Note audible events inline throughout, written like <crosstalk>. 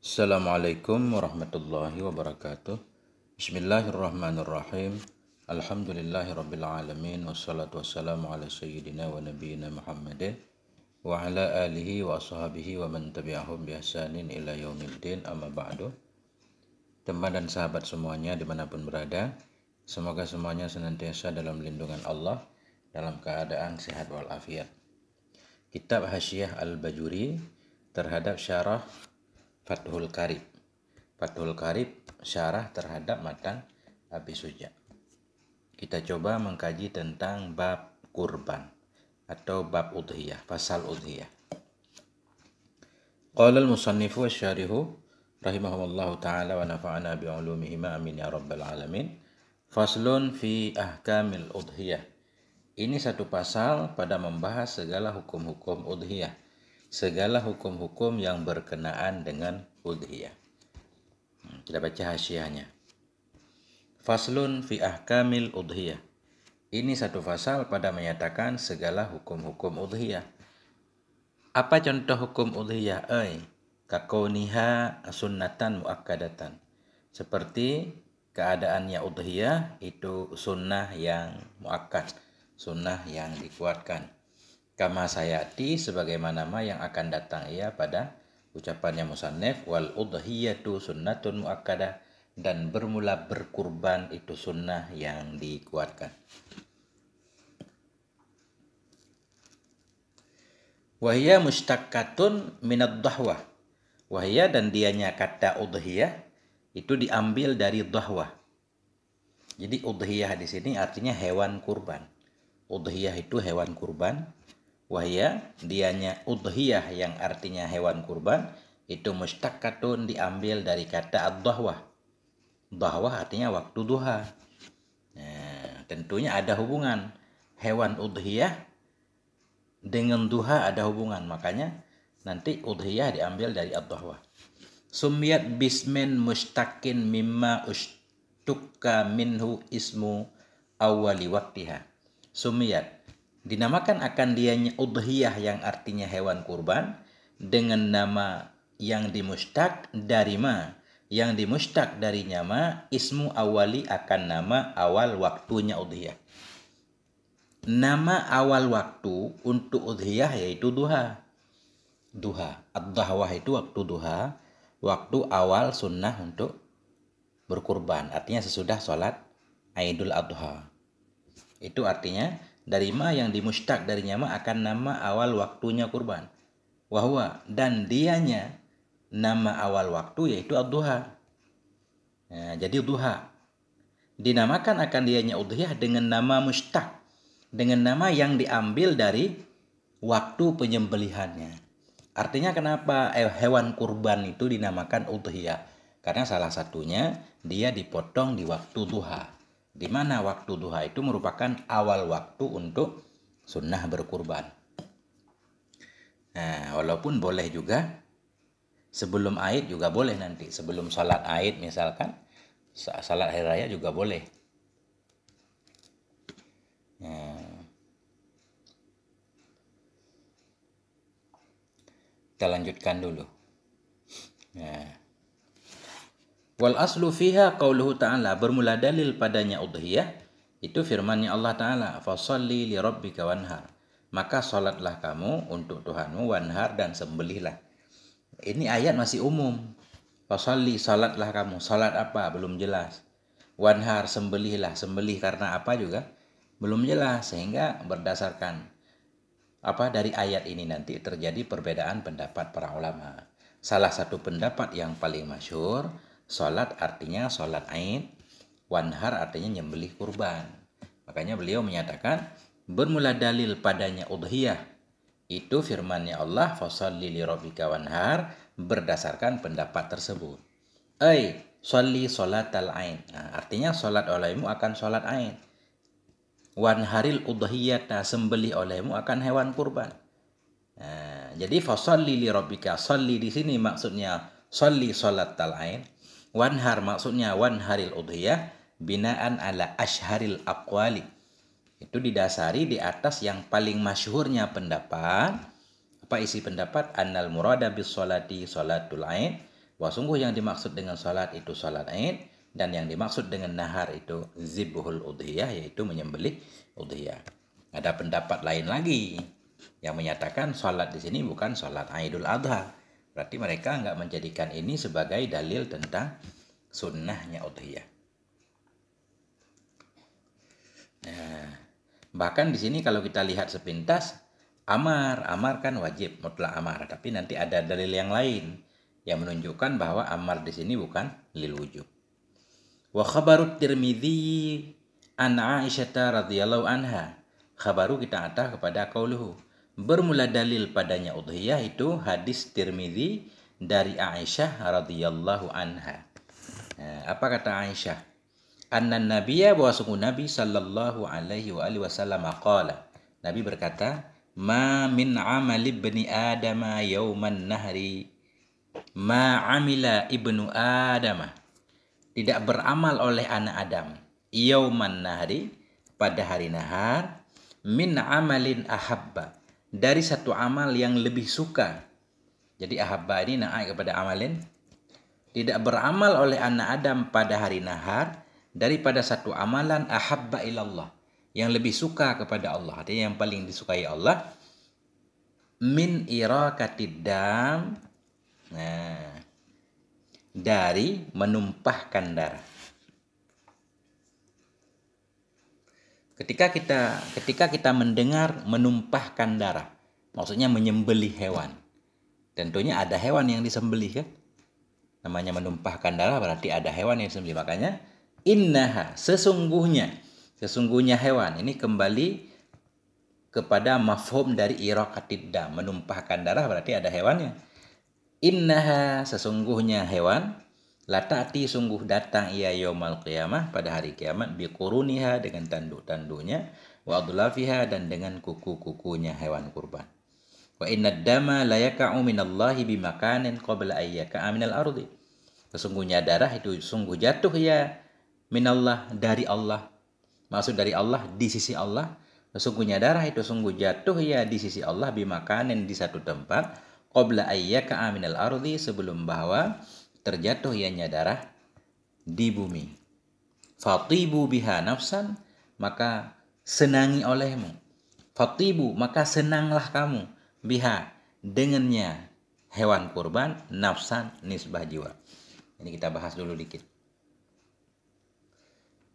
Assalamualaikum warahmatullahi wabarakatuh. Bismillahirrahmanirrahim. Alhamdulillahi rabbil alamin wassalatu wassalamu ala sayyidina wa nabiyina Muhammadin wa ala alihi wa sahabihi wa man tabi'ahum bi ihsanin ila yaumiddin amma ba'du. Teman dan sahabat semuanya dimanapun berada, semoga semuanya senantiasa dalam lindungan Allah dalam keadaan sehat walafiat. Kitab Hasyiah Al-Bajuri terhadap syarah Fathul Karib. Fathul Karib syarah terhadap matan Abi Suja. Kita coba mengkaji tentang bab kurban atau bab udhiyah, pasal udhiyah. Qala al-musannifu syarihu rahimahullahu taala wa nafa'ana bi ulumihima amin ya rabbal alamin. Faslun fi ahkamil udhiyah. Ini satu pasal pada membahas segala hukum-hukum udhiyah segala hukum-hukum yang berkenaan dengan udhiyah. Hmm, kita baca hasiahnya. Faslun fi ahkamil udhiyah. Ini satu fasal pada menyatakan segala hukum-hukum udhiyah. Apa contoh hukum udhiyah? eh kakoniha sunnatan muakkadatan. Seperti keadaannya udhiyah itu sunnah yang muakkad, sunnah yang dikuatkan kama sayati sebagaimana ma yang akan datang ia pada ucapannya musannif wal udhiyatu sunnatun muakkada dan bermula berkurban itu sunnah yang dikuatkan. Wahia mustakatun minat dahwah. Wahia dan dianya kata udhiyah itu diambil dari dahwah. Jadi udhiyah di sini artinya hewan kurban. Udhiyah itu hewan kurban Wahya, dianya udhiyah yang artinya hewan kurban, itu mustakatun diambil dari kata ad-dahwah. artinya waktu duha. Nah, tentunya ada hubungan hewan udhiyah dengan duha ada hubungan makanya nanti udhiyah diambil dari ad-dahwah sumiyat bismin mustakin mimma ustukka minhu ismu awali waktiha sumiyat Dinamakan akan dianya udhiyah yang artinya hewan kurban dengan nama yang dimustak dari ma yang dimustak dari nyama ismu awali akan nama awal waktunya udhiyah nama awal waktu untuk udhiyah yaitu duha duha ad itu waktu duha waktu awal sunnah untuk berkurban artinya sesudah sholat idul Adha itu artinya dari ma yang dimustak dari nyama akan nama awal waktunya kurban. Wahwa dan dianya nama awal waktu yaitu ad-duha. Nah, jadi duha. Dinamakan akan dianya udhiyah dengan nama mustak Dengan nama yang diambil dari waktu penyembelihannya. Artinya kenapa eh, hewan kurban itu dinamakan udhiyah? Karena salah satunya dia dipotong di waktu duha di mana waktu duha itu merupakan awal waktu untuk sunnah berkurban. Nah, walaupun boleh juga sebelum aid juga boleh nanti sebelum salat aid misalkan salat hari raya juga boleh. Nah. Kita lanjutkan dulu. Nah. Wal aslu fiha qauluhu ta'ala bermula dalil padanya udhiyah itu firmannya Allah taala fasalli li rabbika wanhar. Maka salatlah kamu untuk Tuhanmu wanhar dan sembelihlah. Ini ayat masih umum. Fasalli salatlah kamu. Salat apa belum jelas. Wanhar sembelihlah. Sembelih karena apa juga belum jelas sehingga berdasarkan apa dari ayat ini nanti terjadi perbedaan pendapat para ulama. Salah satu pendapat yang paling masyur Sholat artinya sholat ain, wanhar artinya nyembelih kurban. Makanya beliau menyatakan bermula dalil padanya udhiyah. Itu firmannya Allah fasalli li rabbika wanhar berdasarkan pendapat tersebut. Ai sholli sholatal ain. Nah, artinya sholat olehmu akan sholat ain. Wanharil udhiyata sembelih olehmu akan hewan kurban. Nah, jadi fasalli li rabbika. Salli di sini maksudnya salli sholatal ain Wanhar maksudnya wanharil udhiyah binaan ala ashharil akwali. Itu didasari di atas yang paling masyhurnya pendapat. Apa isi pendapat? Annal murada bis sholati sholatul aid. Wah sungguh yang dimaksud dengan solat itu solat aid dan yang dimaksud dengan nahar itu zibuhul udhiyah yaitu menyembelih udhiyah. Ada pendapat lain lagi yang menyatakan solat di sini bukan solat Aidul Adha Berarti mereka nggak menjadikan ini sebagai dalil tentang sunnahnya udhiyah. Nah, bahkan di sini kalau kita lihat sepintas, amar, amar kan wajib, mutlak amar. Tapi nanti ada dalil yang lain yang menunjukkan bahwa amar di sini bukan lil wujub. Wa khabaru tirmidhi an Aisyah radhiyallahu anha. Khabaru kita atah kepada kauluhu bermula dalil padanya udhiyah itu hadis Tirmidzi dari Aisyah radhiyallahu anha. Eh, apa kata Aisyah? Anna nabiyya wa Nabi sallallahu alaihi wa alihi wasallam qala. Nabi berkata, "Ma min amali ibni Adam yauman nahri ma amila ibnu Adam." Tidak beramal oleh anak Adam yauman nahri pada hari nahar min amalin ahabba dari satu amal yang lebih suka. Jadi ahabba ini naik kepada amalin. Tidak beramal oleh anak Adam pada hari nahar daripada satu amalan ahabba ilallah. Yang lebih suka kepada Allah. Artinya yang paling disukai Allah. Min irakatidam. Nah, dari menumpahkan darah. Ketika kita ketika kita mendengar menumpahkan darah, maksudnya menyembeli hewan. Tentunya ada hewan yang disembelih kan? Namanya menumpahkan darah berarti ada hewan yang disembelih. Makanya innaha sesungguhnya sesungguhnya hewan ini kembali kepada mafhum dari iraqatidda menumpahkan darah berarti ada hewannya innaha sesungguhnya hewan Latati sungguh datang ia yomal qiyamah pada hari kiamat biquruniha dengan tanduk-tanduknya wa adlafiha dan dengan kuku-kukunya hewan kurban. Wa inna dama la yaka'u minallahi bimakanin qabla ka minal ardi. Sesungguhnya darah itu sungguh jatuh ya minallah dari Allah. Maksud dari Allah di sisi Allah. Sesungguhnya darah itu sungguh jatuh ya di sisi Allah bimakanin di satu tempat qabla ka minal ardi sebelum bahwa terjatuh ianya darah di bumi. Fatibu biha nafsan, maka senangi olehmu. Fatibu, maka senanglah kamu. Biha, dengannya hewan kurban, nafsan, nisbah jiwa. Ini kita bahas dulu dikit.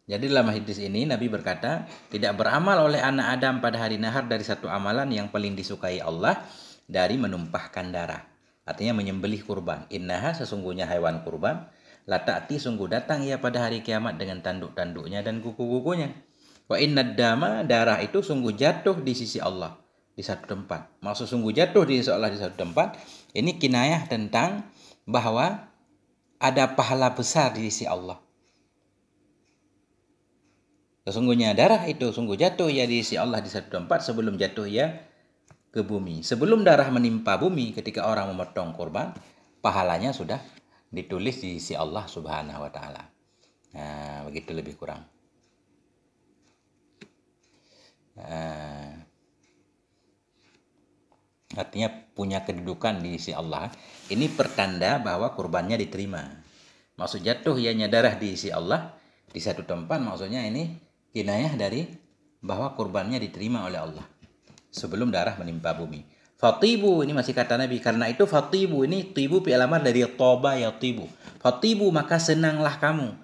Jadi dalam hadis ini Nabi berkata, tidak beramal oleh anak Adam pada hari nahar dari satu amalan yang paling disukai Allah dari menumpahkan darah. Artinya menyembelih kurban. Innaha sesungguhnya hewan kurban. Latati sungguh datang ia pada hari kiamat dengan tanduk-tanduknya dan kuku-kukunya. Wa inna dama darah itu sungguh jatuh di sisi Allah di satu tempat. Maksud sungguh jatuh di sisi Allah di satu tempat. Ini kinayah tentang bahwa ada pahala besar di sisi Allah. Sesungguhnya darah itu sungguh jatuh ya di sisi Allah di satu tempat sebelum jatuh ya ke bumi. Sebelum darah menimpa bumi ketika orang memotong kurban, pahalanya sudah ditulis di sisi Allah Subhanahu wa taala. Nah, begitu lebih kurang. Uh, artinya punya kedudukan di sisi Allah. Ini pertanda bahwa kurbannya diterima. Maksud jatuh ianya darah di sisi Allah di satu tempat maksudnya ini kinayah dari bahwa kurbannya diterima oleh Allah sebelum darah menimpa bumi. Fatibu ini masih kata Nabi karena itu fatibu ini tibu pialamar dari toba ya tibu. Fatibu maka senanglah kamu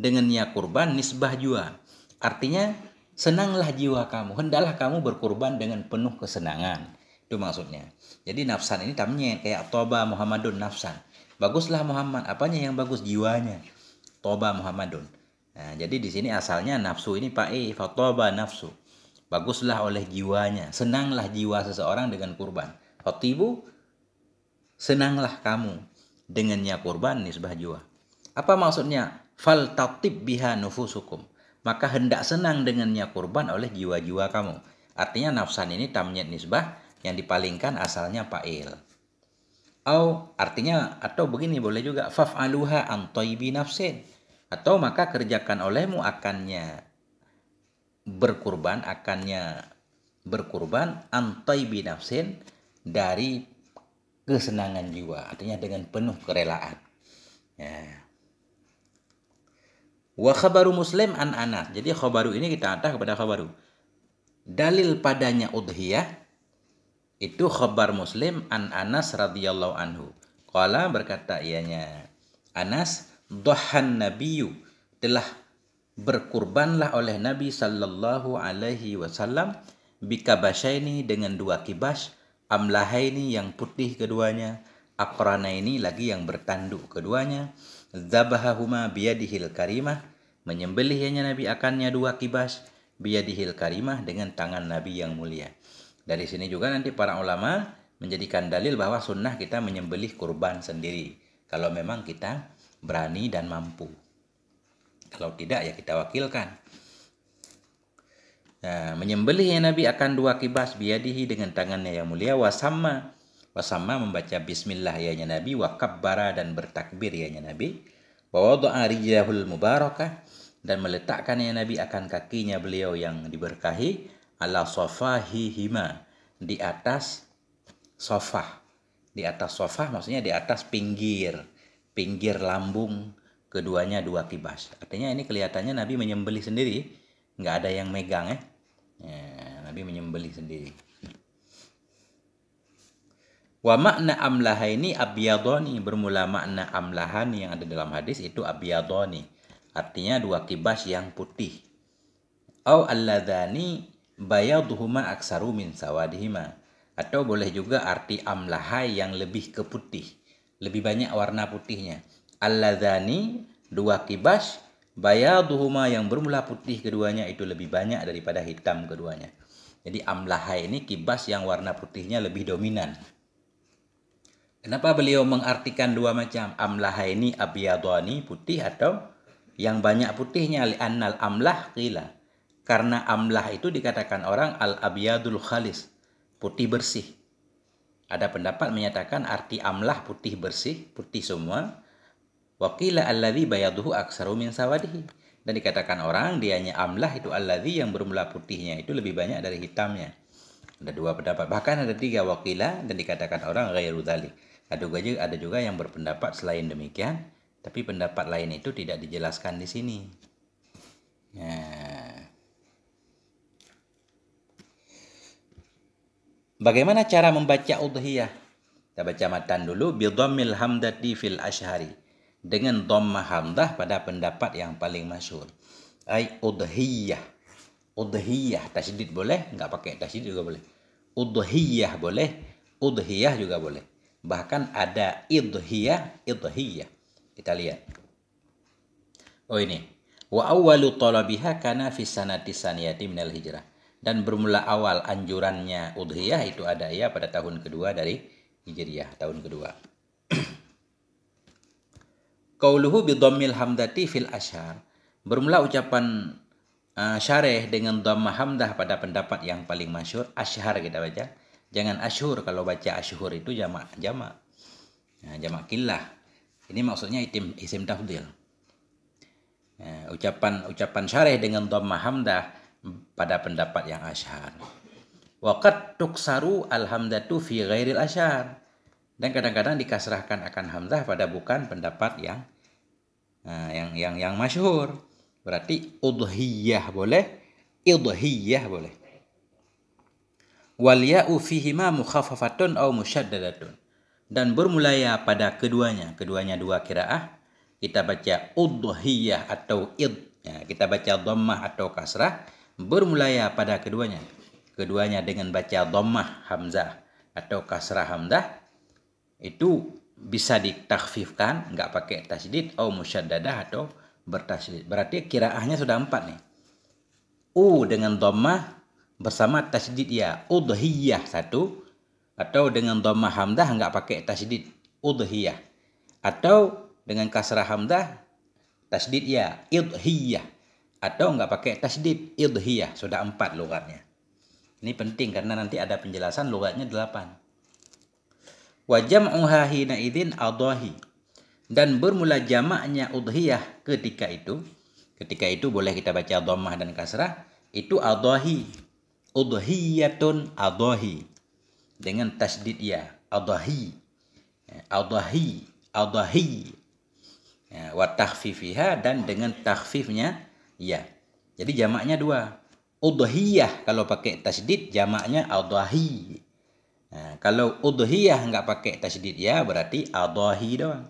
dengannya kurban nisbah jua. Artinya senanglah jiwa kamu, hendaklah kamu berkurban dengan penuh kesenangan. Itu maksudnya. Jadi nafsan ini tamnya kayak toba Muhammadun nafsan. Baguslah Muhammad, apanya yang bagus jiwanya. Toba Muhammadun. Nah, jadi di sini asalnya nafsu ini pak pa'i e, fatoba nafsu. Baguslah oleh jiwanya. Senanglah jiwa seseorang dengan kurban. Khotibu, senanglah kamu dengannya kurban nisbah jiwa. Apa maksudnya? Fal tatib biha nufusukum. Maka hendak senang dengannya kurban oleh jiwa-jiwa kamu. Artinya nafsan ini tamnyat nisbah yang dipalingkan asalnya pail. Au artinya atau begini boleh juga faf'aluha an nafsin atau maka kerjakan olehmu akannya berkurban akannya berkurban antai binafsin dari kesenangan jiwa artinya dengan penuh kerelaan ya wa khabaru muslim an anas jadi khabaru ini kita antah kepada khabaru dalil padanya udhiyah itu khabar muslim an anas radhiyallahu anhu qala berkata ianya anas dhahan nabiyyu telah berkurbanlah oleh Nabi Shallallahu Alaihi Wasallam bikabasyaini dengan dua kibas amlahaini yang putih keduanya akrana ini lagi yang bertanduk keduanya zabahahuma biyadihil karimah menyembelihnya Nabi akannya dua kibas biyadihil karimah dengan tangan Nabi yang mulia dari sini juga nanti para ulama menjadikan dalil bahwa sunnah kita menyembelih kurban sendiri kalau memang kita berani dan mampu kalau tidak ya kita wakilkan. Nah, menyembelih ya Nabi akan dua kibas biadihi dengan tangannya yang mulia wasama wasama membaca bismillah ya Nabi wa kabbara dan bertakbir ya Nabi wa wada'a rijlahul mubarakah dan meletakkan ya Nabi akan kakinya beliau yang diberkahi ala sofahihima di atas sofah di atas sofah maksudnya di atas pinggir pinggir lambung keduanya dua kibas. Artinya ini kelihatannya Nabi menyembelih sendiri, nggak ada yang megang ya. Eh. Nabi menyembelih sendiri. Wa makna amlaha ini abiyadoni bermula makna amlahan yang ada dalam hadis itu abiyadoni. Artinya dua kibas yang putih. Au alladhani bayaduhuma aksaru min sawadihima. Atau boleh juga arti amlahai yang lebih ke putih. Lebih banyak warna putihnya. Alladzani dua kibas bayaduhuma yang bermula putih keduanya itu lebih banyak daripada hitam keduanya. Jadi amlaha ini kibas yang warna putihnya lebih dominan. Kenapa beliau mengartikan dua macam? Amlaha ini abiyadani putih atau yang banyak putihnya annal amlah qila. Karena amlah itu dikatakan orang al-abiyadul khalis, putih bersih. Ada pendapat menyatakan arti amlah putih bersih, putih semua. Wakila alladhi bayaduhu aksaru min sawadihi. Dan dikatakan orang dianya amlah itu alladhi yang bermula putihnya itu lebih banyak dari hitamnya. Ada dua pendapat, bahkan ada tiga wakila dan dikatakan orang ghairu dhalik. Ada juga, ada juga yang berpendapat selain demikian, tapi pendapat lain itu tidak dijelaskan di sini. Nah. Bagaimana cara membaca udhiyah? Kita baca matan dulu. Bidhammil hamdati fil ashari dengan dhamma hamdah pada pendapat yang paling masyhur. Ai udhiyah. Udhiyah tasydid boleh, enggak pakai tasydid juga boleh. Udhiyah boleh, udhiyah juga boleh. Bahkan ada idhiyah, idhiyah. Kita lihat. Oh ini. Wa awwalu talabiha kana fi sanati saniyati minal hijrah. Dan bermula awal anjurannya udhiyah itu ada ya pada tahun kedua dari Hijriah, tahun kedua. Kauluhu bi hamdati fil ashar Bermula ucapan uh, syareh dengan dhamma hamdah pada pendapat yang paling masyur ashar kita baca. Jangan ashur. kalau baca ashur itu jama jama nah, jama killa Ini maksudnya itim, isim tafdil. Uh, ucapan ucapan syareh dengan dhamma hamdah pada pendapat yang ashar. Waqad tuksaru alhamdatu fi ghairil ashar dan kadang-kadang dikasrahkan akan hamzah pada bukan pendapat yang nah, yang yang yang masyhur. Berarti udhiyah boleh, idhiyah boleh. Wal ya'u fihima mukhaffafatun aw musyaddadatun. Dan bermulaya pada keduanya, keduanya dua kiraah, kita baca udhiyah atau id. Ya, kita baca dhammah atau kasrah bermulaya pada keduanya. Keduanya dengan baca dhammah hamzah atau kasrah hamzah itu bisa ditakfifkan nggak pakai tasdid atau musyaddadah atau bertasdid berarti kiraahnya sudah empat nih u dengan dhammah bersama tasdid ya udhiyah satu atau dengan dhammah hamdah nggak pakai tasdid udhiyah atau dengan kasrah hamdah tasdid ya idhiyah atau nggak pakai tasdid idhiyah sudah empat logatnya ini penting karena nanti ada penjelasan logatnya delapan Wa jam'uha hina idin adhahi. Dan bermula jamaknya udhiyah ketika itu. Ketika itu boleh kita baca dhammah dan kasrah. Itu adhahi. Udhiyatun adhahi. Dengan tasdid ya. Adhahi. Ya, adhahi. Adhahi. Ya, wa takhfifiha dan dengan takhfifnya ya. Jadi jamaknya dua. Udhiyah kalau pakai tasdid jamaknya adhahi. Ha, kalau udhiyah nggak pakai tasdid ya berarti adahi doang.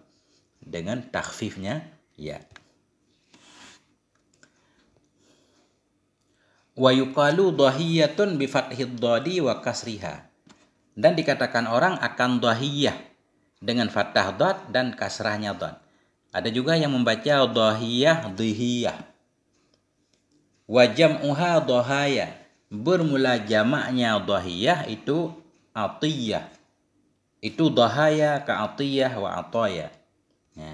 Dengan takhfifnya ya. Wa yuqalu dhahiyatun bi fathid dadi wa kasriha. Dan dikatakan orang akan dhahiyah dengan fathah dad dan kasrahnya dad. Ada juga yang membaca dhahiyah dhihiyah. Wa jam'uha dhahaya. Bermula jamaknya dhahiyah itu atiyah itu dahaya ke atiyah wa atoya ya.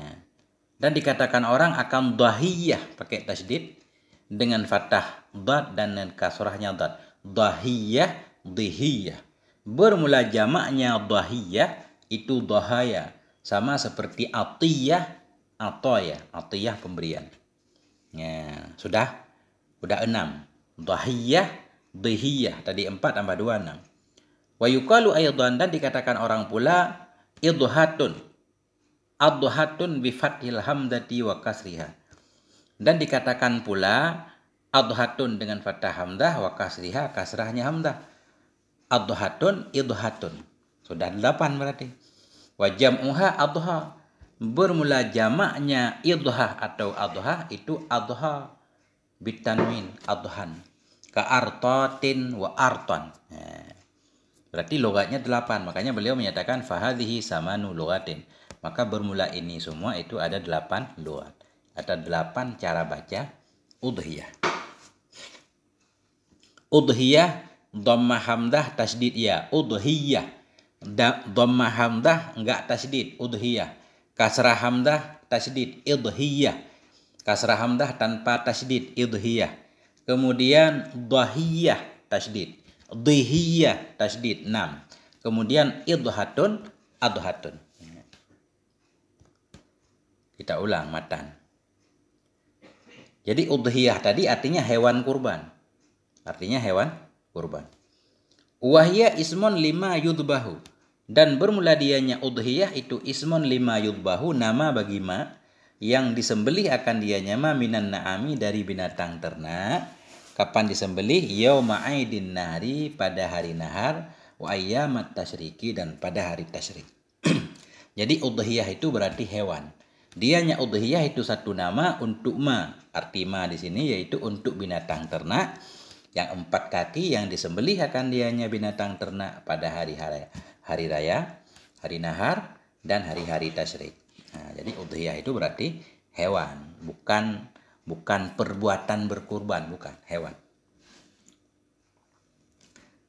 dan dikatakan orang akan dahiyah pakai tasdid dengan fathah dad dan kasrahnya dad dahiyah dihiyah bermula jamaknya dahiyah itu dahaya sama seperti atiyah atoya atiyah pemberian ya sudah udah enam dahiyah dihiyah tadi empat tambah dua enam Wayukalu yukalu aydan dan dikatakan orang pula idhatun. Adhatun bi fathil hamdati wa kasriha. Dan dikatakan pula adhatun dengan fathah hamdah wa kasriha kasrahnya hamdah. Adhatun idhatun. Sudah delapan berarti. Wa jam'uha adha. Bermula jamaknya idha atau adha itu adha bitanwin adhan. Ka artotin wa arton. Nah. Berarti logatnya 8. Makanya beliau menyatakan fahadhihi samanu logatin. Maka bermula ini semua itu ada 8 logat. Ada 8 cara baca udhiyah. Udhiyah dhamma hamdah tasdid ya. Udhiyah dhamma hamdah enggak tasdid. Udhiyah. Kasrah hamdah tasdid. Udhiyah Kasrah hamdah tanpa tasdid. Udhiyah. Kemudian dhahiyah tasdid dhihiyah tasdid 6 kemudian idhatun adhatun kita ulang matan jadi udhiyah tadi artinya hewan kurban artinya hewan kurban wahya ismon lima yudbahu dan bermula dianya udhiyah itu ismon lima yudbahu nama bagi ma yang disembelih akan dianya ma minan naami dari binatang ternak Kapan disembelih? Yauma aidin nari pada hari nahar wa ayyamat tasyriki dan pada hari tasyrik. <clears throat> Jadi udhiyah itu berarti hewan. Dianya udhiyah itu satu nama untuk ma. Arti ma di sini yaitu untuk binatang ternak yang empat kaki yang disembelih akan dianya binatang ternak pada hari hari, hari raya, hari nahar dan hari-hari tasyrik. Nah, jadi udhiyah itu berarti hewan, bukan bukan perbuatan berkurban, bukan hewan.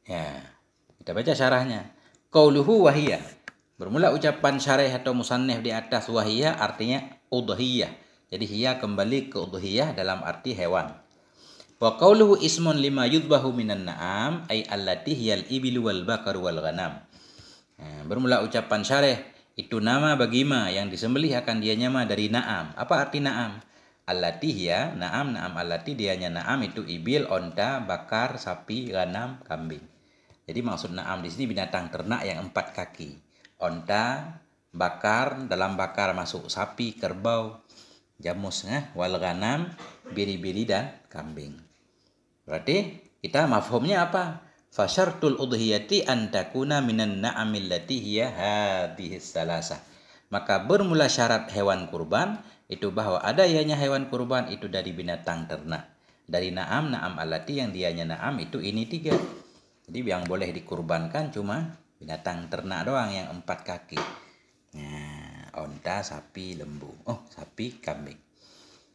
Ya, kita baca syarahnya. Kauluhu wahiyah. Bermula ucapan syarah atau musannif di atas wahiyah artinya udhiyah. Jadi hiya kembali ke udhiyah dalam arti hewan. Wa kauluhu ismun lima yudbahu minan na'am ay allatih yal ibilu wal bakar wal ghanam. Ya, bermula ucapan syarah itu nama ma yang disembelih akan nyama dari na'am. Apa arti na'am? Alatih ya naam naam alatih dianya naam itu ibil onta bakar sapi ganam kambing jadi maksud naam di sini binatang ternak yang empat kaki onta bakar dalam bakar masuk sapi kerbau jamusnya eh, wal ganam biri-biri dan kambing berarti kita mafhumnya apa fasyartul udhiyati antakuna minan naamil ya hadis salasa maka bermula syarat hewan kurban itu bahwa ada ianya hewan kurban itu dari binatang ternak. Dari naam, naam alati yang dianya naam itu ini tiga. Jadi yang boleh dikurbankan cuma binatang ternak doang yang empat kaki. Nah, onta, sapi, lembu. Oh, sapi, kambing.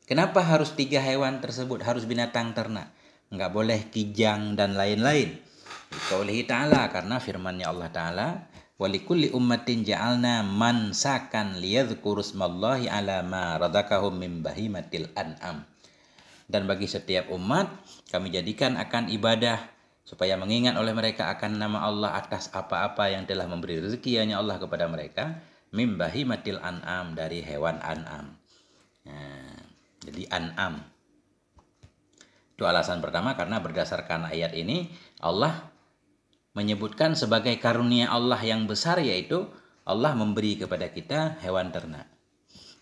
Kenapa harus tiga hewan tersebut? Harus binatang ternak. Enggak boleh kijang dan lain-lain. Kaulihi ta'ala karena firmannya Allah ta'ala walikulli ummatin ja'alna man sakan liyadhkurusmallahi ala ma radakahum min bahimatil an'am. Dan bagi setiap umat kami jadikan akan ibadah supaya mengingat oleh mereka akan nama Allah atas apa-apa yang telah memberi rezeki hanya Allah kepada mereka min bahimatil an'am dari hewan an'am. Nah, jadi an'am. Itu alasan pertama karena berdasarkan ayat ini Allah menyebutkan sebagai karunia Allah yang besar yaitu Allah memberi kepada kita hewan ternak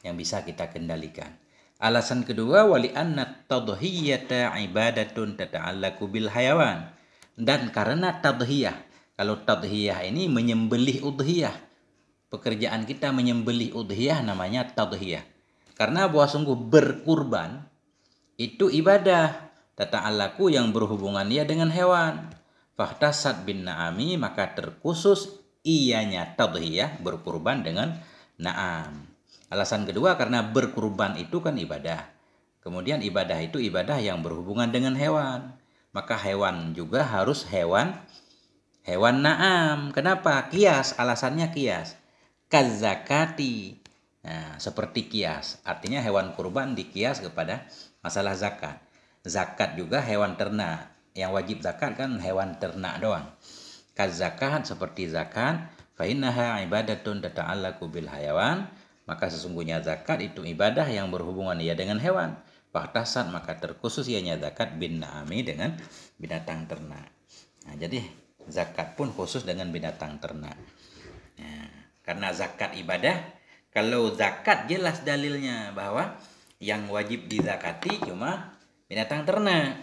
yang bisa kita kendalikan. Alasan kedua wali anak tadhiyah tadhiyata ibadatun tata'allaqu bil hayawan dan karena tadhiyah. Kalau tadhiyah ini menyembelih udhiyah. Pekerjaan kita menyembelih udhiyah namanya tadhiyah. Karena bahwa sungguh berkurban itu ibadah tata'allaku yang berhubungan ya dengan hewan. Fahtasat bin Naami maka terkhusus ianya tadhiyah berkurban dengan naam. Alasan kedua karena berkurban itu kan ibadah. Kemudian ibadah itu ibadah yang berhubungan dengan hewan. Maka hewan juga harus hewan hewan naam. Kenapa? Kias, alasannya kias. Kazakati. Nah, seperti kias. Artinya hewan kurban dikias kepada masalah zakat. Zakat juga hewan ternak yang wajib zakat kan hewan ternak doang zakat seperti zakat fainaha ibadatun tata'allaku bil hayawan maka sesungguhnya zakat itu ibadah yang berhubungan ya dengan hewan fahtahsat maka terkhusus ianya zakat bin naami dengan binatang ternak nah, jadi zakat pun khusus dengan binatang ternak nah, karena zakat ibadah kalau zakat jelas dalilnya bahwa yang wajib dizakati cuma binatang ternak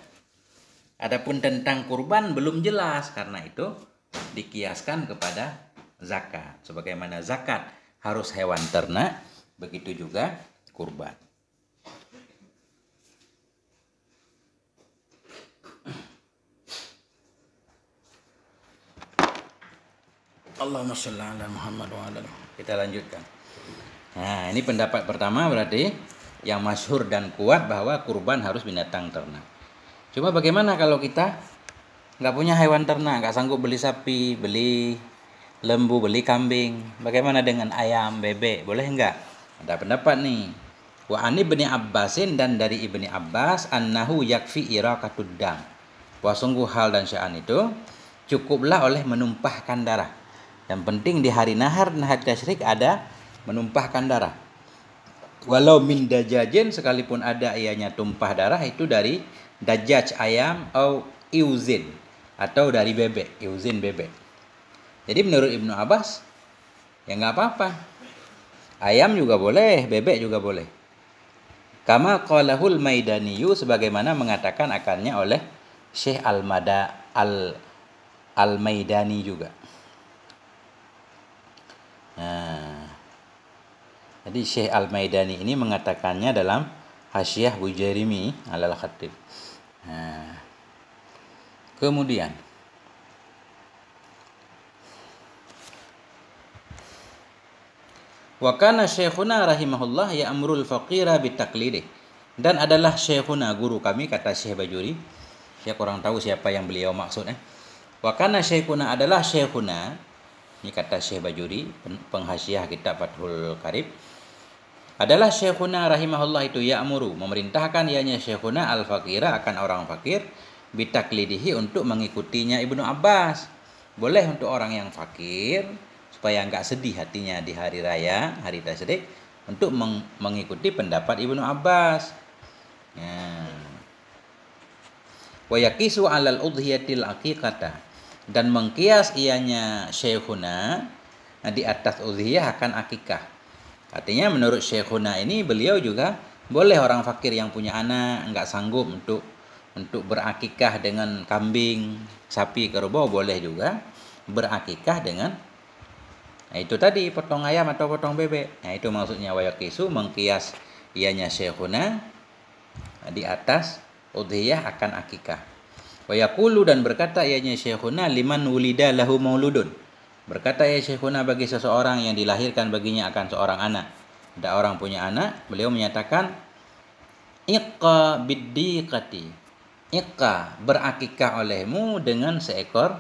Adapun tentang kurban belum jelas karena itu dikiaskan kepada zakat. Sebagaimana zakat harus hewan ternak, begitu juga kurban. Allahumma sholli ala Muhammad wa ala Kita lanjutkan. Nah, ini pendapat pertama berarti yang masyhur dan kuat bahwa kurban harus binatang ternak. Coba bagaimana kalau kita nggak punya hewan ternak, nggak sanggup beli sapi, beli lembu, beli kambing. Bagaimana dengan ayam, bebek? Boleh nggak? Ada pendapat nih. Wa ani ibni Abbasin dan dari ibni Abbas annahu yakfi iraqatud dam. Wa sungguh hal dan sya'an itu cukuplah oleh menumpahkan darah. Yang penting di hari nahar nahar tasyrik ada menumpahkan darah. Walau min dajajin sekalipun ada ianya tumpah darah itu dari dajaj ayam atau iuzin atau dari bebek, iuzin bebek. Jadi menurut Ibnu Abbas ya nggak apa-apa. Ayam juga boleh, bebek juga boleh. Kama qalahul maidaniyu sebagaimana mengatakan akannya oleh Syekh Al-Mada Al Al-Maidani juga. Nah, jadi Syekh Al-Maidani ini mengatakannya dalam Hasyiah Bujarimi Al-Khatib. Nah. kemudian kemudian Wakana syekhuna rahimahullah ya amrul faqira bitaklidi. Dan adalah syekhuna guru kami kata Syekh Bajuri. Saya kurang tahu siapa yang beliau maksud eh. Wakana syekhuna adalah syekhuna ini kata Syekh Bajuri penghasiah kitab Fathul Karib adalah syekhuna rahimahullah itu ya'muru memerintahkan ianya syekhuna al-fakira akan orang fakir bitaklidihi untuk mengikutinya Ibnu Abbas. Boleh untuk orang yang fakir supaya nggak sedih hatinya di hari raya, hari tasyrik untuk meng mengikuti pendapat Ibnu Abbas. Ya. Wa yaqisu 'alal udhiyatil aqiqata dan mengkias ianya syekhuna di atas udhiyah akan akikah Artinya menurut Syekhuna ini beliau juga boleh orang fakir yang punya anak nggak sanggup untuk untuk berakikah dengan kambing, sapi, kerbau boleh juga berakikah dengan nah itu tadi potong ayam atau potong bebek. Nah itu maksudnya wayakisu mengkias ianya syekhuna di atas udhiyah akan akikah. Wayakulu dan berkata ianya syekhuna liman wulida lahu mauludun. Berkata ya Syekhuna bagi seseorang yang dilahirkan baginya akan seorang anak. Ada orang punya anak, beliau menyatakan Iqa biddiqati. Iqa berakikah olehmu dengan seekor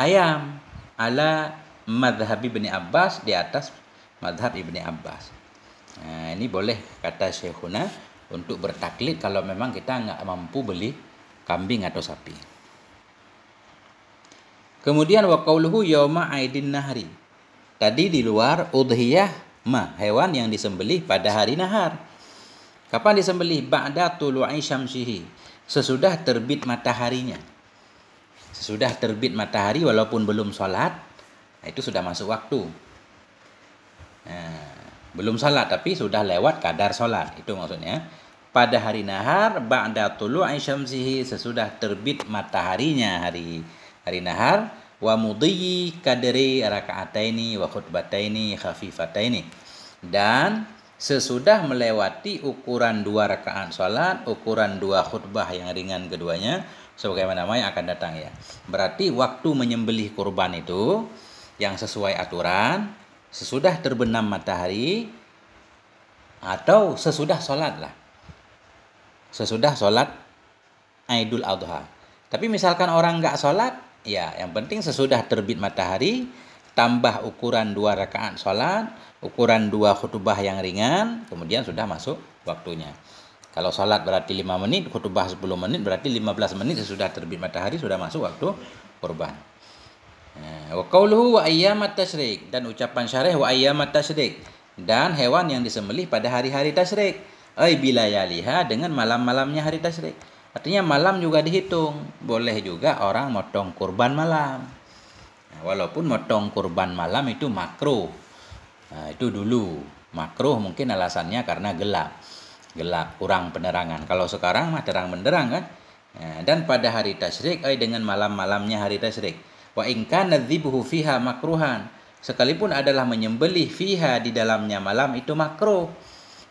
ayam ala madhab Ibni Abbas di atas madhab Ibni Abbas. Nah, ini boleh kata Syekhuna untuk bertaklid kalau memang kita nggak mampu beli kambing atau sapi. Kemudian wa yauma aidin nahri. Tadi di luar udhiyah ma hewan yang disembelih pada hari nahar. Kapan disembelih? Ba'da tulu'i syamsihi. Sesudah terbit mataharinya. Sesudah terbit matahari walaupun belum sholat, nah, itu sudah masuk waktu. Nah, belum sholat tapi sudah lewat kadar sholat. Itu maksudnya. Pada hari nahar, ba'da tulu'i syamsihi. Sesudah terbit mataharinya hari hari nahar wa mudhi kadri rakaataini wa khutbataini khafifataini dan sesudah melewati ukuran dua rakaat salat, ukuran dua khutbah yang ringan keduanya sebagaimana yang akan datang ya. Berarti waktu menyembelih kurban itu yang sesuai aturan sesudah terbenam matahari atau sesudah sholat lah sesudah sholat idul Adha tapi misalkan orang nggak sholat Ya, yang penting sesudah terbit matahari, tambah ukuran dua rakaat sholat, ukuran dua khutbah yang ringan, kemudian sudah masuk waktunya. Kalau sholat berarti 5 menit, khutbah 10 menit, berarti 15 menit sesudah terbit matahari sudah masuk waktu kurban. Eh, wa qawluhu wa ayyamat tasyrik dan ucapan syarih wa ayyamat tasyrik dan hewan yang disembelih pada hari-hari tasyrik. bila bilayaliha dengan malam-malamnya hari tasyrik. Artinya malam juga dihitung. Boleh juga orang motong kurban malam. Nah, walaupun motong kurban malam itu makruh. Nah, itu dulu. Makruh mungkin alasannya karena gelap. Gelap, kurang penerangan. Kalau sekarang mah terang benderang kan. Nah, dan pada hari tasrik eh, dengan malam-malamnya hari tasyrik. Wa inka nadzibuhu fiha makruhan. Sekalipun adalah menyembelih fiha di dalamnya malam itu makruh.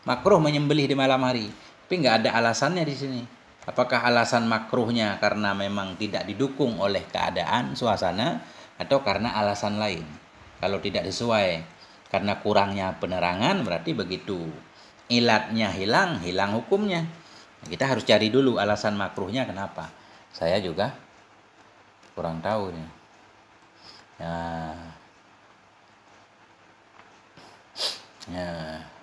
Makruh menyembelih di malam hari. Tapi nggak ada alasannya di sini. Apakah alasan makruhnya karena memang tidak didukung oleh keadaan suasana atau karena alasan lain? Kalau tidak sesuai karena kurangnya penerangan berarti begitu ilatnya hilang, hilang hukumnya. Kita harus cari dulu alasan makruhnya kenapa. Saya juga kurang tahu nih. Ya. Nah.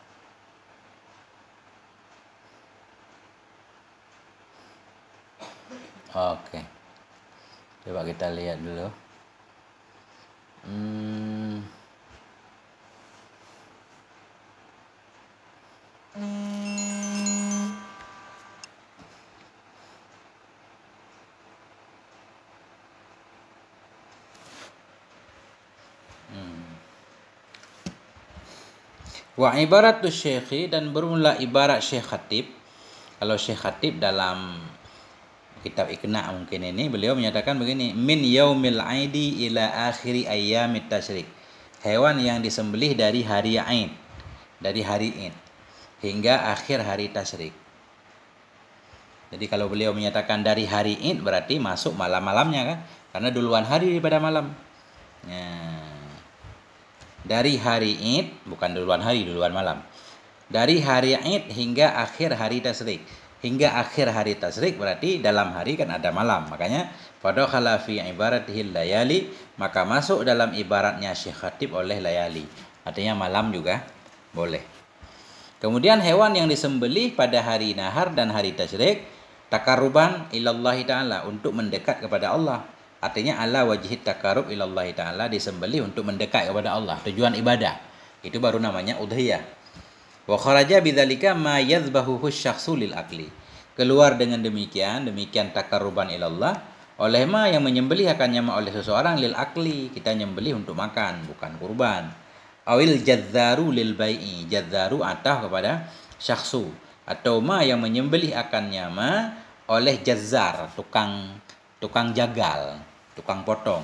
Oke. Coba kita lihat dulu. Hmm. hmm. Wa ibaratu syekhi dan bermula ibarat syekh khatib. Kalau syekh khatib dalam kitab Ikna mungkin ini beliau menyatakan begini min yaumil aidi ila akhiri ayyamit tasyrik hewan yang disembelih dari hari Ain dari hari Ain hingga akhir hari tasyrik jadi kalau beliau menyatakan dari hari Ain berarti masuk malam-malamnya kan karena duluan hari daripada malam ya. dari hari Ain bukan duluan hari duluan malam dari hari Ain hingga akhir hari tasyrik hingga akhir hari tasrik berarti dalam hari kan ada malam makanya pada yang ibarat layali maka masuk dalam ibaratnya Syekh Khatib oleh layali artinya malam juga boleh kemudian hewan yang disembelih pada hari nahar dan hari tasrik takaruban ilallah ta'ala untuk mendekat kepada Allah artinya ala wajhi takarub ilallah ta'ala disembelih untuk mendekat kepada Allah tujuan ibadah itu baru namanya udhiyah Wa kharaja bidzalika ma yadhbahuhu syakhsu lil akli. Keluar dengan demikian, demikian takaruban ilallah oleh ma yang menyembelih akan nyama oleh seseorang lil akli, kita nyembelih untuk makan, bukan kurban. Awil jazaru lil bai'i, jazaru atah kepada syakhsu atau ma yang menyembelih akan nyama oleh jazar, tukang tukang jagal, tukang potong.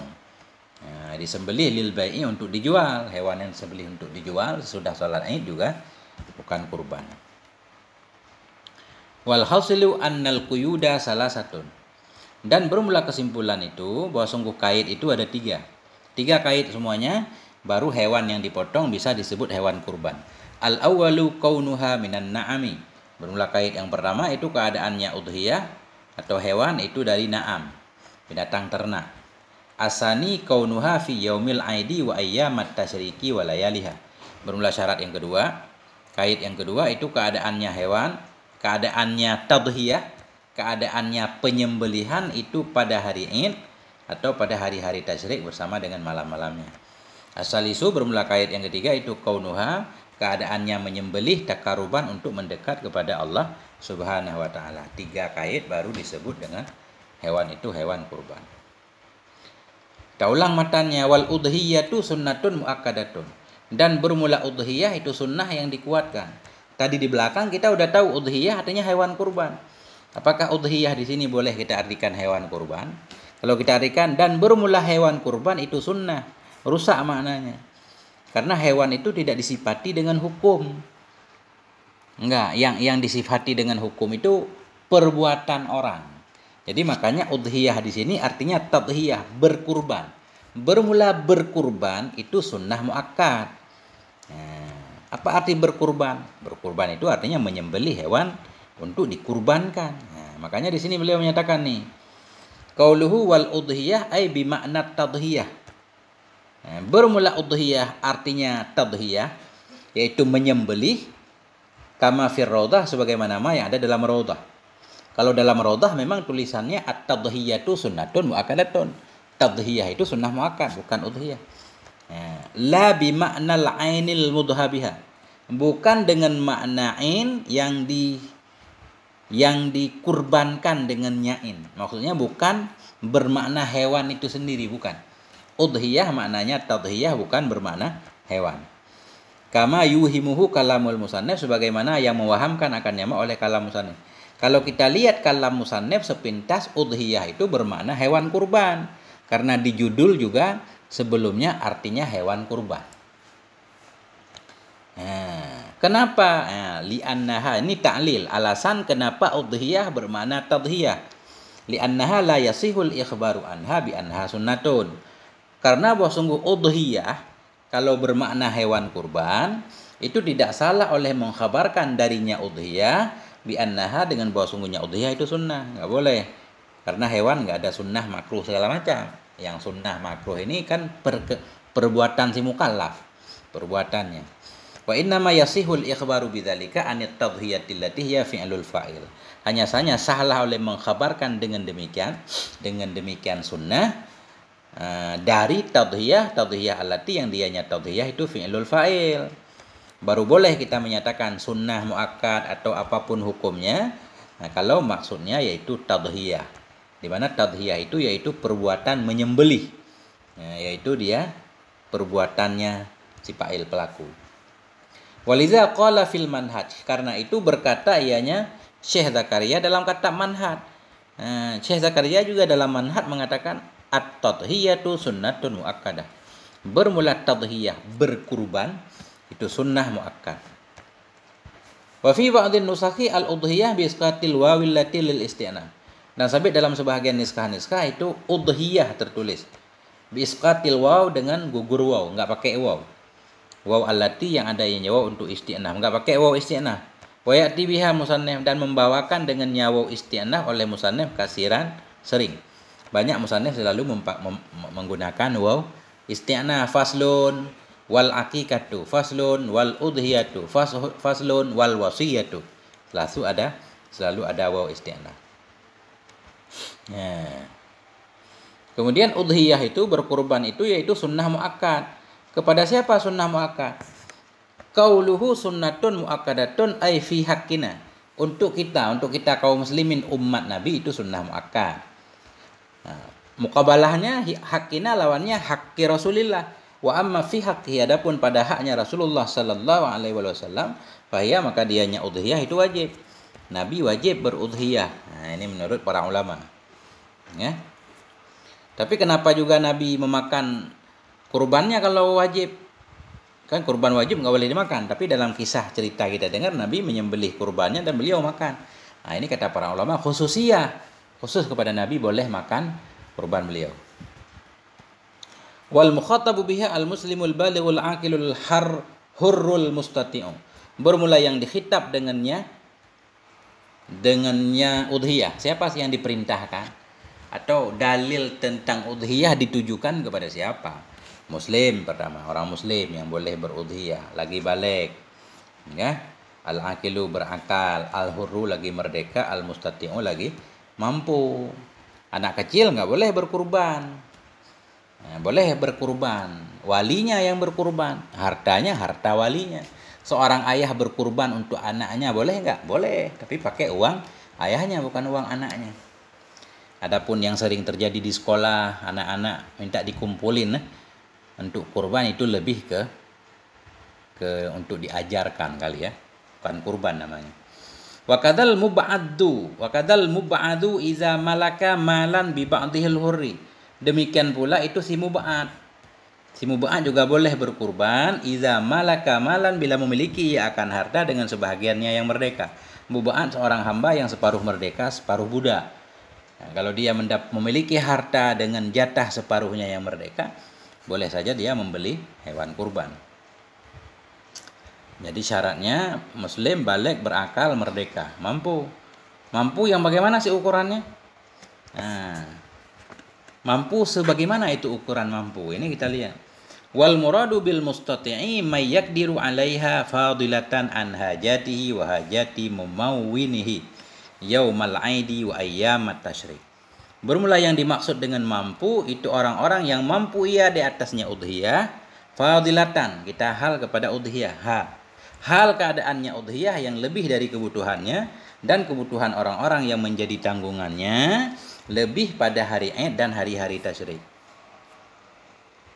Nah, disembelih lil bai'i untuk dijual, hewan yang disembelih untuk dijual sudah solat Id juga bukan kurban. Walhasilu annal kuyuda salah satu. Dan bermula kesimpulan itu bahwa sungguh kait itu ada tiga. Tiga kait semuanya baru hewan yang dipotong bisa disebut hewan kurban. Al awalu kaunuha minan na'ami. Bermula kait yang pertama itu keadaannya udhiyah atau hewan itu dari na'am, binatang ternak. Asani kaunuha fi yaumil aidi wa ayyamat tasyriki walayaliha. Bermula syarat yang kedua, Kait yang kedua itu keadaannya hewan, keadaannya tadhiyah, keadaannya penyembelihan itu pada hari Id atau pada hari-hari tasyrik bersama dengan malam-malamnya. Asalisu bermula kait yang ketiga itu kaunuha, keadaannya menyembelih takaruban untuk mendekat kepada Allah Subhanahu wa taala. Tiga kait baru disebut dengan hewan itu hewan kurban. Taulang matanya wal udhiyatu sunnatun muakkadatun dan bermula udhiyah itu sunnah yang dikuatkan. Tadi di belakang kita udah tahu udhiyah artinya hewan kurban. Apakah udhiyah di sini boleh kita artikan hewan kurban? Kalau kita artikan dan bermula hewan kurban itu sunnah, rusak maknanya. Karena hewan itu tidak disifati dengan hukum. Enggak, yang yang disifati dengan hukum itu perbuatan orang. Jadi makanya udhiyah di sini artinya tadhiyah, berkurban. Bermula berkurban itu sunnah muakkad. Nah, apa arti berkurban? Berkurban itu artinya menyembelih hewan untuk dikurbankan. Nah, makanya di sini beliau menyatakan nih, kauluhu wal udhiyah ay bimakna tadhiyah. Eh, bermula udhiyah artinya tadhiyah yaitu menyembelih kama firrodah sebagaimana ma yang ada dalam rodah. Kalau dalam rodah memang tulisannya at itu sunnatun mu'akadatun. Tadhiyah itu sunnah mu'akad, bukan udhiyah. La bimaknal ainil mudhabiha. Bukan dengan makna ain yang di yang dikurbankan dengan nyain. Maksudnya bukan bermakna hewan itu sendiri, bukan. Udhiyah maknanya tadhiyah bukan bermakna hewan. Kama yuhimuhu kalamul musannif sebagaimana yang mewahamkan akan nyama oleh kalam musannaf. Kalau kita lihat kalam musannaf sepintas udhiyah itu bermakna hewan kurban. Karena di judul juga sebelumnya artinya hewan kurban. Nah, kenapa? Nah, li'annaha ini ta'lil. Alasan kenapa udhiyah bermakna tadhiyah. annaha la yasihul ikhbaru anha bi annaha sunnatun. Karena bahwa sungguh udhiyah kalau bermakna hewan kurban itu tidak salah oleh mengkhabarkan darinya udhiyah bi annaha dengan bahwa sungguhnya udhiyah itu sunnah. Nggak boleh. Karena hewan nggak ada sunnah makruh segala macam yang sunnah makruh ini kan per, perbuatan si mukallaf perbuatannya wa ma yasihul ikhbaru bidzalika anit tadhiyati allati hiya fi'lul fa'il hanya saja sahlah oleh mengkhabarkan dengan demikian dengan demikian sunnah eh, dari tadhiyah tadhiyah alati yang dianya tadhiyah itu fi'lul fa'il baru boleh kita menyatakan sunnah muakkad atau apapun hukumnya nah, kalau maksudnya yaitu tadhiyah di mana tadhiyah itu yaitu perbuatan menyembelih ya, yaitu dia perbuatannya si pail pelaku waliza qala fil manhaj karena itu berkata ianya Syekh Zakaria dalam kata manhaj nah, Syekh Zakaria juga dalam manhaj mengatakan at-tadhiyatu sunnatun muakkadah bermula tadhiyah berkurban itu sunnah muakkad wa fi ba'dhin nusakhi al-udhiyah bi isqatil wawillati lil dan nah, sabit dalam sebahagian niskah-niskah itu udhiyah tertulis. bisqatil waw dengan gugur waw, Enggak pakai waw. Waw alati yang ada yang waw untuk isti'nah, Enggak pakai waw isti'nah. Wayakti biha musannif dan membawakan dengan nyawa isti'nah oleh musannif kasiran sering. Banyak musannif selalu menggunakan waw isti'nah faslun wal akikatu faslun wal udhiyatu faslun wal wasiyatu. Selalu ada selalu ada waw isti'nah. Ya. Kemudian udhiyah itu berkurban itu yaitu sunnah muakkad. Kepada siapa sunnah muakkad? Kauluhu sunnatun muakkadatun ay fi haqqina. Untuk kita, untuk kita kaum muslimin umat Nabi itu sunnah muakkad. Nah, mukabalahnya hakina lawannya hakki Rasulillah. Wa amma fi haqqi adapun pada haknya Rasulullah sallallahu alaihi wasallam, fahiya maka dianya udhiyah itu wajib. Nabi wajib berudhiyah. Nah, ini menurut para ulama ya tapi kenapa juga Nabi memakan kurbannya kalau wajib kan kurban wajib nggak boleh dimakan tapi dalam kisah cerita kita dengar Nabi menyembelih kurbannya dan beliau makan nah ini kata para ulama khususia khusus kepada Nabi boleh makan kurban beliau wal mukhatabu biha al muslimul balighul aqilul har hurrul mustati'un. bermula yang dikhitab dengannya dengannya udhiyah siapa sih yang diperintahkan atau dalil tentang udhiyah ditujukan kepada siapa? Muslim pertama, orang muslim yang boleh berudhiyah, lagi balik. Ya. al akilu berakal, al-hurru lagi merdeka, al-mustati'u lagi mampu. Anak kecil nggak boleh berkurban. Ya, boleh berkurban. Walinya yang berkurban, hartanya harta walinya. Seorang ayah berkurban untuk anaknya boleh nggak? Boleh, tapi pakai uang ayahnya bukan uang anaknya. Adapun yang sering terjadi di sekolah, anak-anak minta dikumpulin eh, untuk kurban itu lebih ke ke untuk diajarkan kali ya, bukan kurban namanya. Wakadal mub'addu, kadal mub'adu iza malaka malan bi ba'dihil hurri. Demikian pula itu si mub'ad. Si mub'ad juga boleh berkurban iza malaka malan bila memiliki akan harta dengan sebahagiannya yang merdeka. Mub'ad seorang hamba yang separuh merdeka, separuh budak Nah, kalau dia mendap memiliki harta dengan jatah separuhnya yang merdeka, boleh saja dia membeli hewan kurban. Jadi syaratnya muslim balik berakal merdeka, mampu. Mampu yang bagaimana sih ukurannya? Nah, mampu sebagaimana itu ukuran mampu? Ini kita lihat. Wal muradu bil mustati'i may yakdiru 'alaiha fadilatan an hajatihi wa hajati mumawwinihi yaumal aidi wa ayyamat tashrik. Bermula yang dimaksud dengan mampu itu orang-orang yang mampu ia di atasnya udhiyah fadilatan kita hal kepada udhiyah ha. Hal keadaannya udhiyah yang lebih dari kebutuhannya dan kebutuhan orang-orang yang menjadi tanggungannya lebih pada hari Id dan hari-hari tasyrik.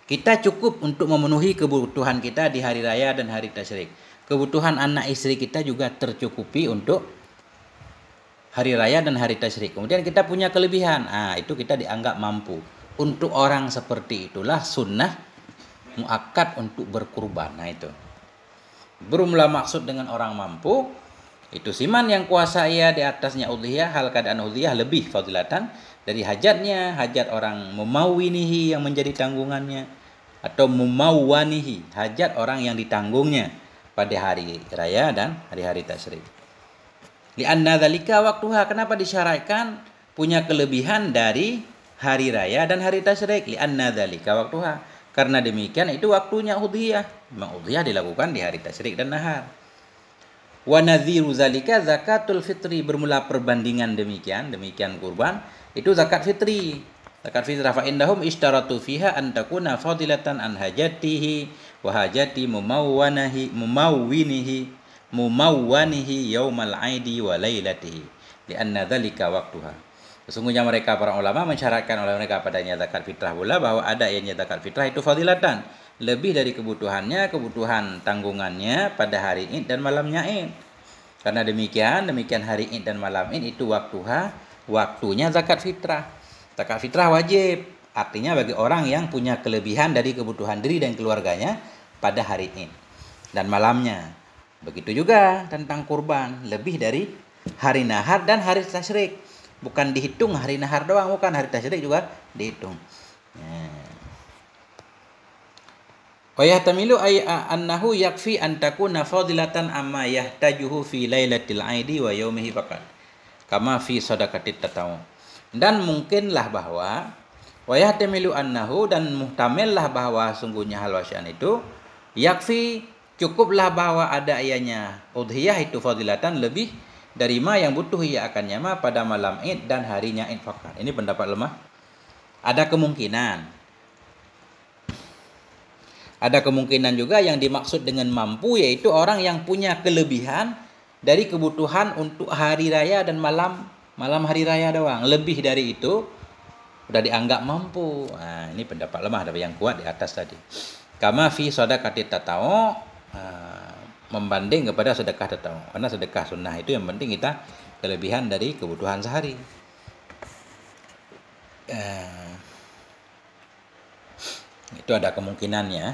Kita cukup untuk memenuhi kebutuhan kita di hari raya dan hari tasyrik. Kebutuhan anak istri kita juga tercukupi untuk hari raya dan hari tasyrik. Kemudian kita punya kelebihan. Ah, itu kita dianggap mampu. Untuk orang seperti itulah sunnah muakat untuk berkurban. Nah itu. Berumlah maksud dengan orang mampu itu siman yang kuasa ia di atasnya udhiyah hal keadaan udhiyah lebih fadilatan dari hajatnya hajat orang memawinihi yang menjadi tanggungannya atau memawanihi hajat orang yang ditanggungnya pada hari raya dan hari-hari tasyrik. Lianna dzalika waktuha. Kenapa disyaraikan punya kelebihan dari hari raya dan hari tasyrik? Lianna dzalika waktuha. Karena demikian itu waktunya udhiyah. Memang udhiyah dilakukan di hari tasyrik dan nahar. Wa nadhiru zakatul fitri. Bermula perbandingan demikian, demikian kurban itu zakat fitri. Zakat fitri fa indahum istaratu fiha antakuna takuna fadilatan wahajati hajatihi mumawwinihi mumawwanihi yaumal aidi wa lailatihi lianna dzalika waktuha sesungguhnya mereka para ulama mensyaratkan oleh mereka pada zakat fitrah pula bahwa ada yang zakat fitrah itu fadilatan lebih dari kebutuhannya kebutuhan tanggungannya pada hari id dan malamnya id karena demikian demikian hari id dan malam id itu waktuha waktunya zakat fitrah zakat fitrah wajib artinya bagi orang yang punya kelebihan dari kebutuhan diri dan keluarganya pada hari id dan malamnya Begitu juga tentang kurban, lebih dari hari nahar dan hari tasyrik. Bukan dihitung hari nahar doang, bukan hari tasyrik juga dihitung. Ya. Wa tamilu ay annahu yakfi an takuna fadilatan amma yahtajuhu fi lailatil aidi wa yaumihi faqat. Kama fi sadaqatit tatawu. Dan mungkinlah bahwa wa tamilu annahu dan muhtamillah bahwa sungguhnya hal wasyan itu yakfi Cukuplah bahwa ada ayahnya. Udhiyah itu fadilatan lebih dari ma yang butuh ia akan nyama pada malam id dan harinya id fakat. Ini pendapat lemah. Ada kemungkinan. Ada kemungkinan juga yang dimaksud dengan mampu yaitu orang yang punya kelebihan dari kebutuhan untuk hari raya dan malam malam hari raya doang. Lebih dari itu udah dianggap mampu. Nah, ini pendapat lemah tapi yang kuat di atas tadi. Kama fi sadaqati tatawuk uh, membanding kepada sedekah tetap karena sedekah sunnah itu yang penting kita kelebihan dari kebutuhan sehari uh, itu ada kemungkinannya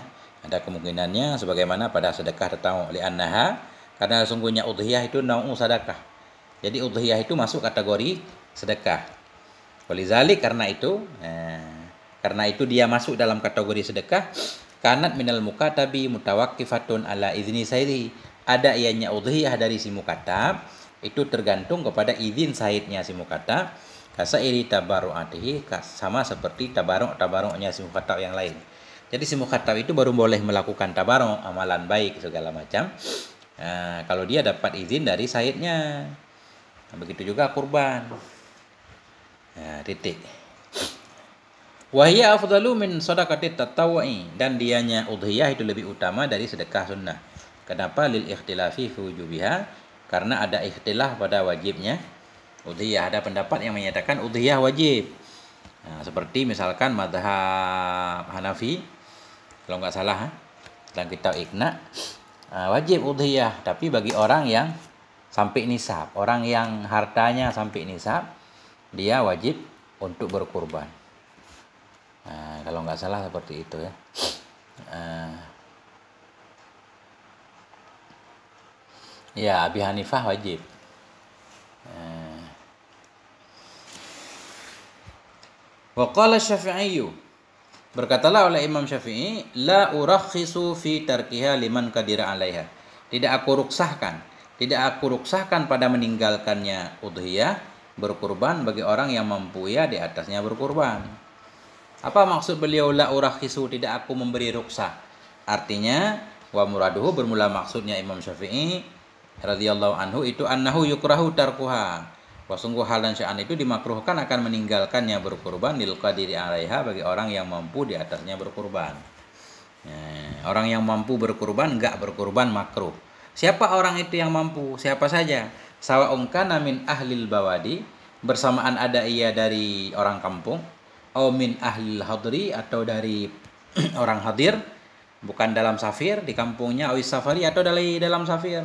ada kemungkinannya sebagaimana pada sedekah tetap oleh annaha karena sungguhnya udhiyah itu nau'u sedekah jadi udhiyah itu masuk kategori sedekah oleh zalik karena itu uh, karena itu dia masuk dalam kategori sedekah kanat minal mukatabi mutawakifatun ala izni saidi ada ianya udhiyah dari si mukatab itu tergantung kepada izin saidnya si mukatab kasairi tabaru'atihi sama seperti tabarung tabarungnya si mukatab yang lain jadi si mukatab itu baru boleh melakukan tabarung amalan baik segala macam nah, kalau dia dapat izin dari saidnya nah, begitu juga kurban nah, titik Wahia afdalu min sadaqati tatawwi dan dianya udhiyah itu lebih utama dari sedekah sunnah. Kenapa lil ikhtilafi fi wujubiha? Karena ada ikhtilaf pada wajibnya udhiyah. Ada pendapat yang menyatakan udhiyah wajib. Nah, seperti misalkan madhab Hanafi kalau nggak salah dan kita ikna, ah, wajib udhiyah tapi bagi orang yang sampai nisab orang yang hartanya sampai nisab dia wajib untuk berkurban Nah, kalau nggak salah seperti itu ya. Uh, ya, Abi Hanifah wajib. Uh, Syafi'i Berkatalah oleh Imam Syafi'i, la urakhisu fi tarkiha liman kadira alaiha. Tidak aku ruksahkan, tidak aku ruksahkan pada meninggalkannya udhiyah berkurban bagi orang yang mampu ya di atasnya berkurban. Apa maksud beliau la urakhisu tidak aku memberi ruksa? Artinya wa muraduhu bermula maksudnya Imam Syafi'i radhiyallahu anhu itu annahu yukrahu tarkuha. sungguh hal dan sya'an itu dimakruhkan akan meninggalkannya berkurban lil qadiri alaiha bagi orang yang mampu di atasnya berkurban. Nah, orang yang mampu berkurban enggak berkurban makruh. Siapa orang itu yang mampu? Siapa saja? Sawa'un kana min ahlil bawadi bersamaan ada ia dari orang kampung au min hadri atau dari <clears throat> orang hadir bukan dalam safir di kampungnya awis safari atau dari dalam safir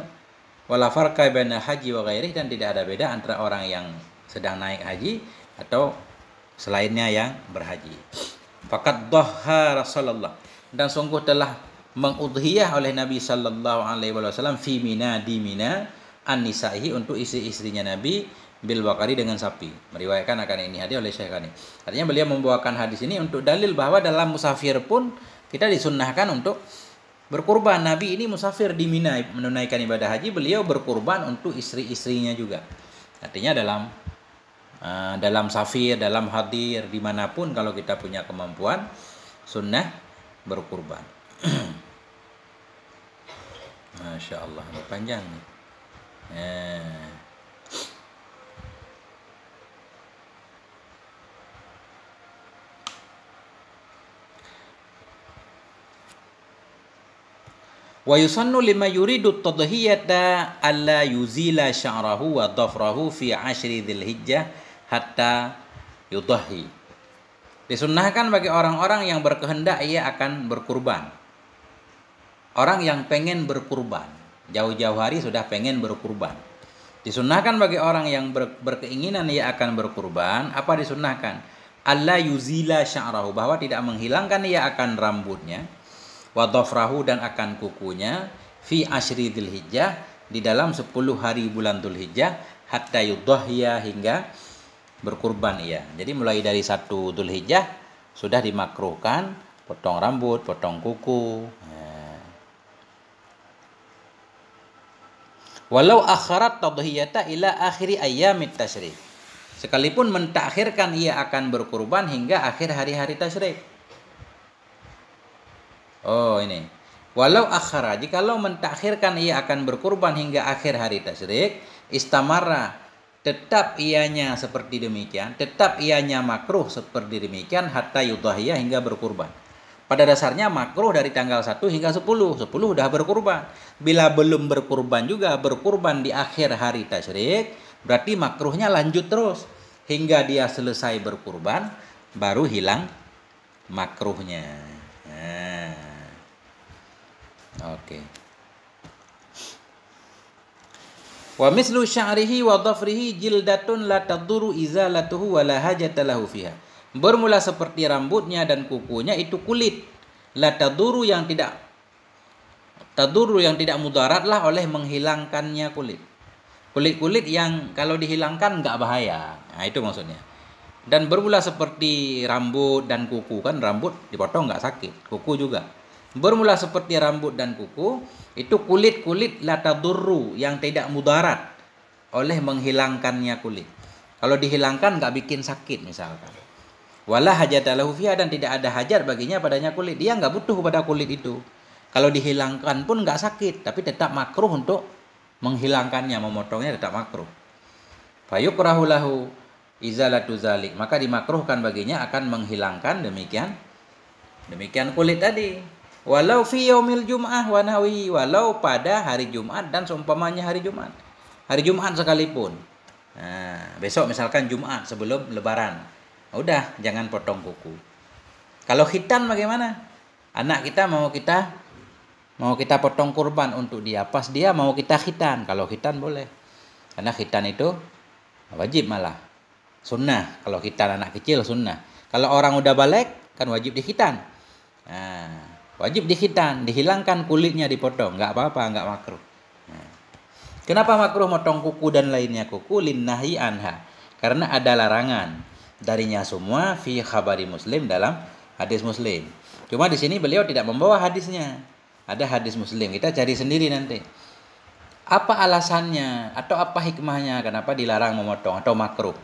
wala farqa baina haji wa ghairi dan tidak ada beda antara orang yang sedang naik haji atau selainnya yang berhaji fakat dhaha rasulullah dan sungguh telah mengudhiyah oleh Nabi sallallahu alaihi wasallam fi mina di mina an untuk istri-istrinya Nabi bil bakari dengan sapi. Meriwayatkan akan ini hadis oleh Syekhani. Artinya beliau membawakan hadis ini untuk dalil bahwa dalam musafir pun kita disunnahkan untuk berkurban. Nabi ini musafir di Mina menunaikan ibadah haji, beliau berkurban untuk istri-istrinya juga. Artinya dalam uh, dalam safir, dalam hadir, dimanapun kalau kita punya kemampuan, sunnah berkurban. <clears throat> Masya Allah, panjang nih. Eh. Wa yusannu lima yuridu tadhiyata alla yuzila sya'rahu wa dhafrahu fi ashri hijjah hatta yudahi Disunnahkan bagi orang-orang yang berkehendak ia akan berkurban. Orang yang pengen berkurban, jauh-jauh hari sudah pengen berkurban. Disunnahkan bagi orang yang ber, berkeinginan ia akan berkurban, apa disunnahkan? Allah yuzila sya'rahu bahwa tidak menghilangkan ia akan rambutnya wa dhafrahu dan akan kukunya fi asyri dzulhijjah di dalam 10 hari bulan dzulhijjah hatta yudhahya hingga berkurban ya. Jadi mulai dari satu dzulhijjah sudah dimakruhkan potong rambut, potong kuku. Ya. Walau akhirat tadhiyata ila akhiri ayyamit tasyrik. Sekalipun mentakhirkan ia akan berkurban hingga akhir hari-hari tasyrik Oh ini. Walau akhara, lo mentakhirkan ia akan berkurban hingga akhir hari tasyrik, istamara, tetap ianya seperti demikian, tetap ianya makruh seperti demikian, hatta yudhahiyah hingga berkurban. Pada dasarnya makruh dari tanggal 1 hingga 10, 10 sudah berkurban. Bila belum berkurban juga, berkurban di akhir hari tasyrik, berarti makruhnya lanjut terus. Hingga dia selesai berkurban, baru hilang makruhnya. Oke. Wa mislu sya'rihi wa dhafrihi jildatun la tadduru izalatuhu wa la hajata lahu fiha. Bermula seperti rambutnya dan kukunya itu kulit. La tadduru yang tidak tadduru yang tidak mudaratlah oleh menghilangkannya kulit. Kulit-kulit yang kalau dihilangkan nggak bahaya. Nah, itu maksudnya. Dan bermula seperti rambut dan kuku kan rambut dipotong nggak sakit, kuku juga bermula seperti rambut dan kuku itu kulit-kulit latadurru yang tidak mudarat oleh menghilangkannya kulit. Kalau dihilangkan nggak bikin sakit misalkan. Wala hajatalahu hufia dan tidak ada hajar baginya padanya kulit. Dia nggak butuh pada kulit itu. Kalau dihilangkan pun nggak sakit, tapi tetap makruh untuk menghilangkannya, memotongnya tetap makruh. fayuk lahu izalatu zalik. Maka dimakruhkan baginya akan menghilangkan demikian demikian kulit tadi. Walau fi yaumil jum'ah wa walau pada hari Jumat dan seumpamanya hari Jumat. Hari Jumat sekalipun. Nah, besok misalkan Jumat sebelum lebaran. Ya udah, jangan potong kuku. Kalau khitan bagaimana? Anak kita mau kita mau kita potong kurban untuk dia pas dia mau kita khitan. Kalau khitan boleh. Karena khitan itu wajib malah. Sunnah. Kalau khitan anak kecil sunnah. Kalau orang udah balik kan wajib dikhitan. Nah, Wajib dihitan, dihilangkan kulitnya dipotong, nggak apa-apa, nggak makruh. Nah. Kenapa makruh motong kuku dan lainnya kuku? nahi anha. Karena ada larangan darinya semua fi khabari muslim dalam hadis muslim. Cuma di sini beliau tidak membawa hadisnya. Ada hadis muslim, kita cari sendiri nanti. Apa alasannya atau apa hikmahnya kenapa dilarang memotong atau makruh?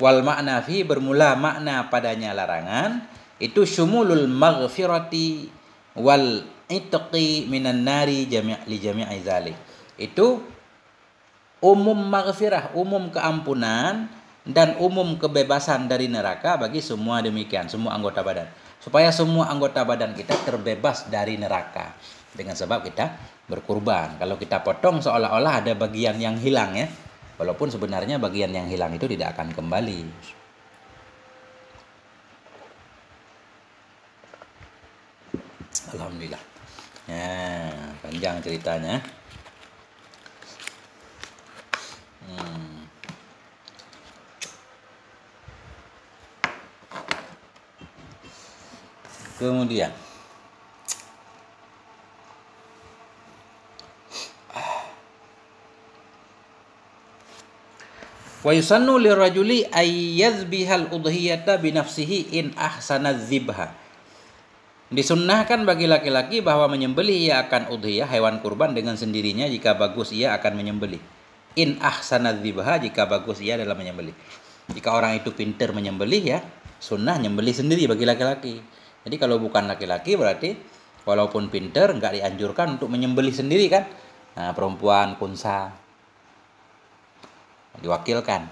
Wal makna fi bermula makna padanya larangan itu syumulul maghfirati wal itqi minan nari jami' li jami'i zalik. Itu umum maghfirah, umum keampunan dan umum kebebasan dari neraka bagi semua demikian, semua anggota badan. Supaya semua anggota badan kita terbebas dari neraka dengan sebab kita berkurban. Kalau kita potong seolah-olah ada bagian yang hilang ya. Walaupun sebenarnya bagian yang hilang itu tidak akan kembali. alhamdulillah ya panjang ceritanya hmm. kemudian Wa yusannu lirajuli ayyazbihal udhiyata binafsihi in ahsana zibha. Disunnahkan bagi laki-laki bahwa menyembeli ia akan udhiyah hewan kurban dengan sendirinya jika bagus ia akan menyembeli In ahsana dzibaha jika bagus ia dalam menyembeli Jika orang itu pintar menyembeli ya, sunnah menyembeli sendiri bagi laki-laki. Jadi kalau bukan laki-laki berarti walaupun pintar nggak dianjurkan untuk menyembeli sendiri kan. Nah, perempuan kunsa diwakilkan.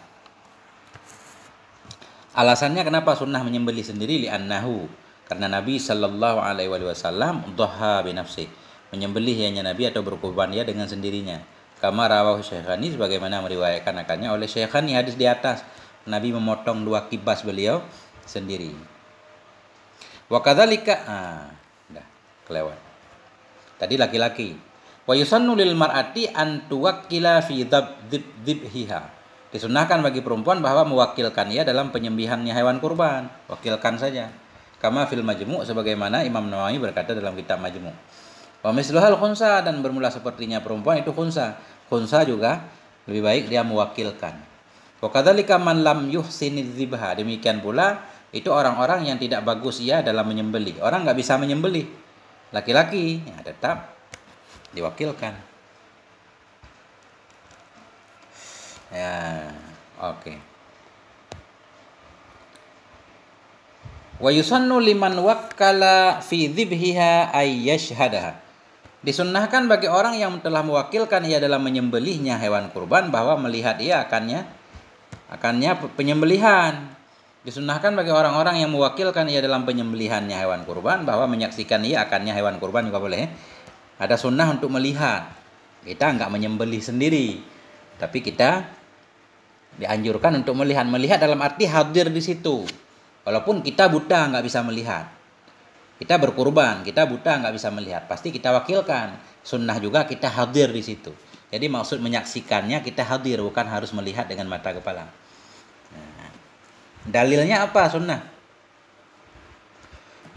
Alasannya kenapa sunnah menyembeli sendiri nahu karena Nabi Shallallahu Alaihi Wasallam doha binafsi menyembelihnya Nabi atau berkurban ya dengan sendirinya. Kama rawahu Syekhani sebagaimana meriwayatkan akannya oleh Syekhani hadis di atas. Nabi memotong dua kibas beliau sendiri. kadzalika ah, dah kelewat. Tadi laki-laki. Wa yusannu lil mar'ati an tuwakkila fi dzibhiha. Disunahkan bagi perempuan bahwa mewakilkan ia dalam penyembihannya hewan kurban. Wakilkan saja. Kama fil majmu' sebagaimana Imam Nawawi berkata dalam kitab majmu'. Wa misluhal khunsa dan bermula sepertinya perempuan itu khunsa. Khunsa juga lebih baik dia mewakilkan. Wa kadzalika man lam yuhsiniz zibha. Demikian pula itu orang-orang yang tidak bagus ia dalam menyembeli. Orang nggak bisa menyembeli. Laki-laki ya tetap diwakilkan. Ya, oke. Okay. Wa yusannu liman wakkala fi dzibhiha ayyashhadaha. Disunnahkan bagi orang yang telah mewakilkan ia dalam menyembelihnya hewan kurban bahwa melihat ia akannya akannya penyembelihan. Disunnahkan bagi orang-orang yang mewakilkan ia dalam penyembelihannya hewan kurban bahwa menyaksikan ia akannya hewan kurban juga boleh. Eh? Ada sunnah untuk melihat. Kita nggak menyembelih sendiri, tapi kita dianjurkan untuk melihat. Melihat dalam arti hadir di situ. Walaupun kita buta nggak bisa melihat. Kita berkurban, kita buta nggak bisa melihat. Pasti kita wakilkan. Sunnah juga kita hadir di situ. Jadi maksud menyaksikannya kita hadir, bukan harus melihat dengan mata kepala. Nah, dalilnya apa sunnah?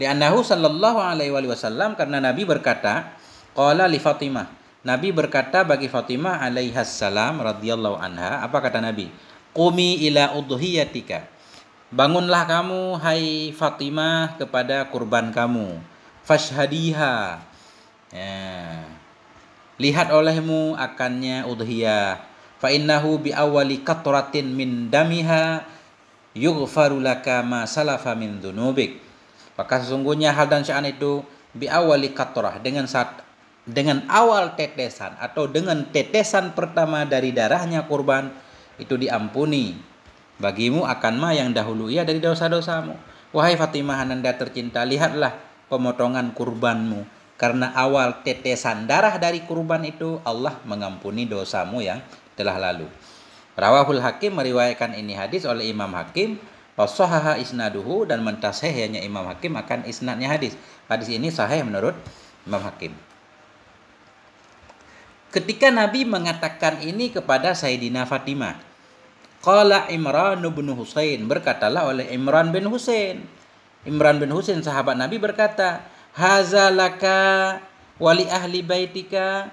Di Anahu sallallahu alaihi wasallam karena Nabi berkata, qala li Fatimah, Nabi berkata bagi Fatimah salam radhiyallahu anha, apa kata Nabi? Kumi ila udhiyatika. Bangunlah kamu, hai Fatimah, kepada kurban kamu. Fashhadiha. Ya. Lihat olehmu akannya udhiyah. Fa innahu bi awali katratin min damiha yughfaru laka ma salafa min dhunubik. Maka sesungguhnya hal dan sya'an itu bi awali katrah dengan saat dengan awal tetesan atau dengan tetesan pertama dari darahnya kurban itu diampuni Bagimu akan ma yang dahulu ia dari dosa-dosamu. Wahai Fatimah Ananda tercinta, lihatlah pemotongan kurbanmu. Karena awal tetesan darah dari kurban itu Allah mengampuni dosamu yang telah lalu. Rawahul Hakim meriwayatkan ini hadis oleh Imam Hakim Wasohaha isnaduhu dan mentasehnya Imam Hakim akan isnadnya hadis. Hadis ini sahih menurut Imam Hakim. Ketika Nabi mengatakan ini kepada Sayyidina Fatimah, Qala Imran bin Husain berkatalah oleh Imran bin Husain. Imran bin Husain sahabat Nabi berkata, "Hazalaka wali ahli baitika."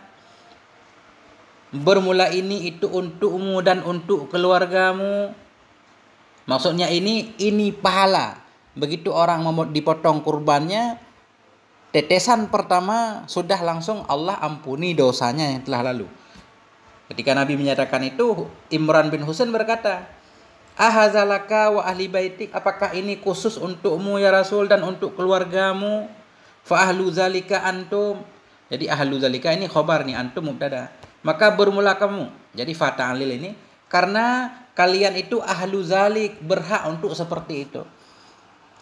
Bermula ini itu untukmu dan untuk keluargamu. Maksudnya ini ini pahala. Begitu orang dipotong kurbannya, tetesan pertama sudah langsung Allah ampuni dosanya yang telah lalu. Ketika Nabi menyatakan itu, Imran bin Husain berkata, Ahazalaka wa ahli baitik, apakah ini khusus untukmu ya Rasul dan untuk keluargamu? Fa ahlu zalika antum. Jadi ahlu zalika ini khobar nih, antum mubtada. Maka bermula kamu. Jadi fata'alil ini, karena kalian itu ahlu zalik, berhak untuk seperti itu.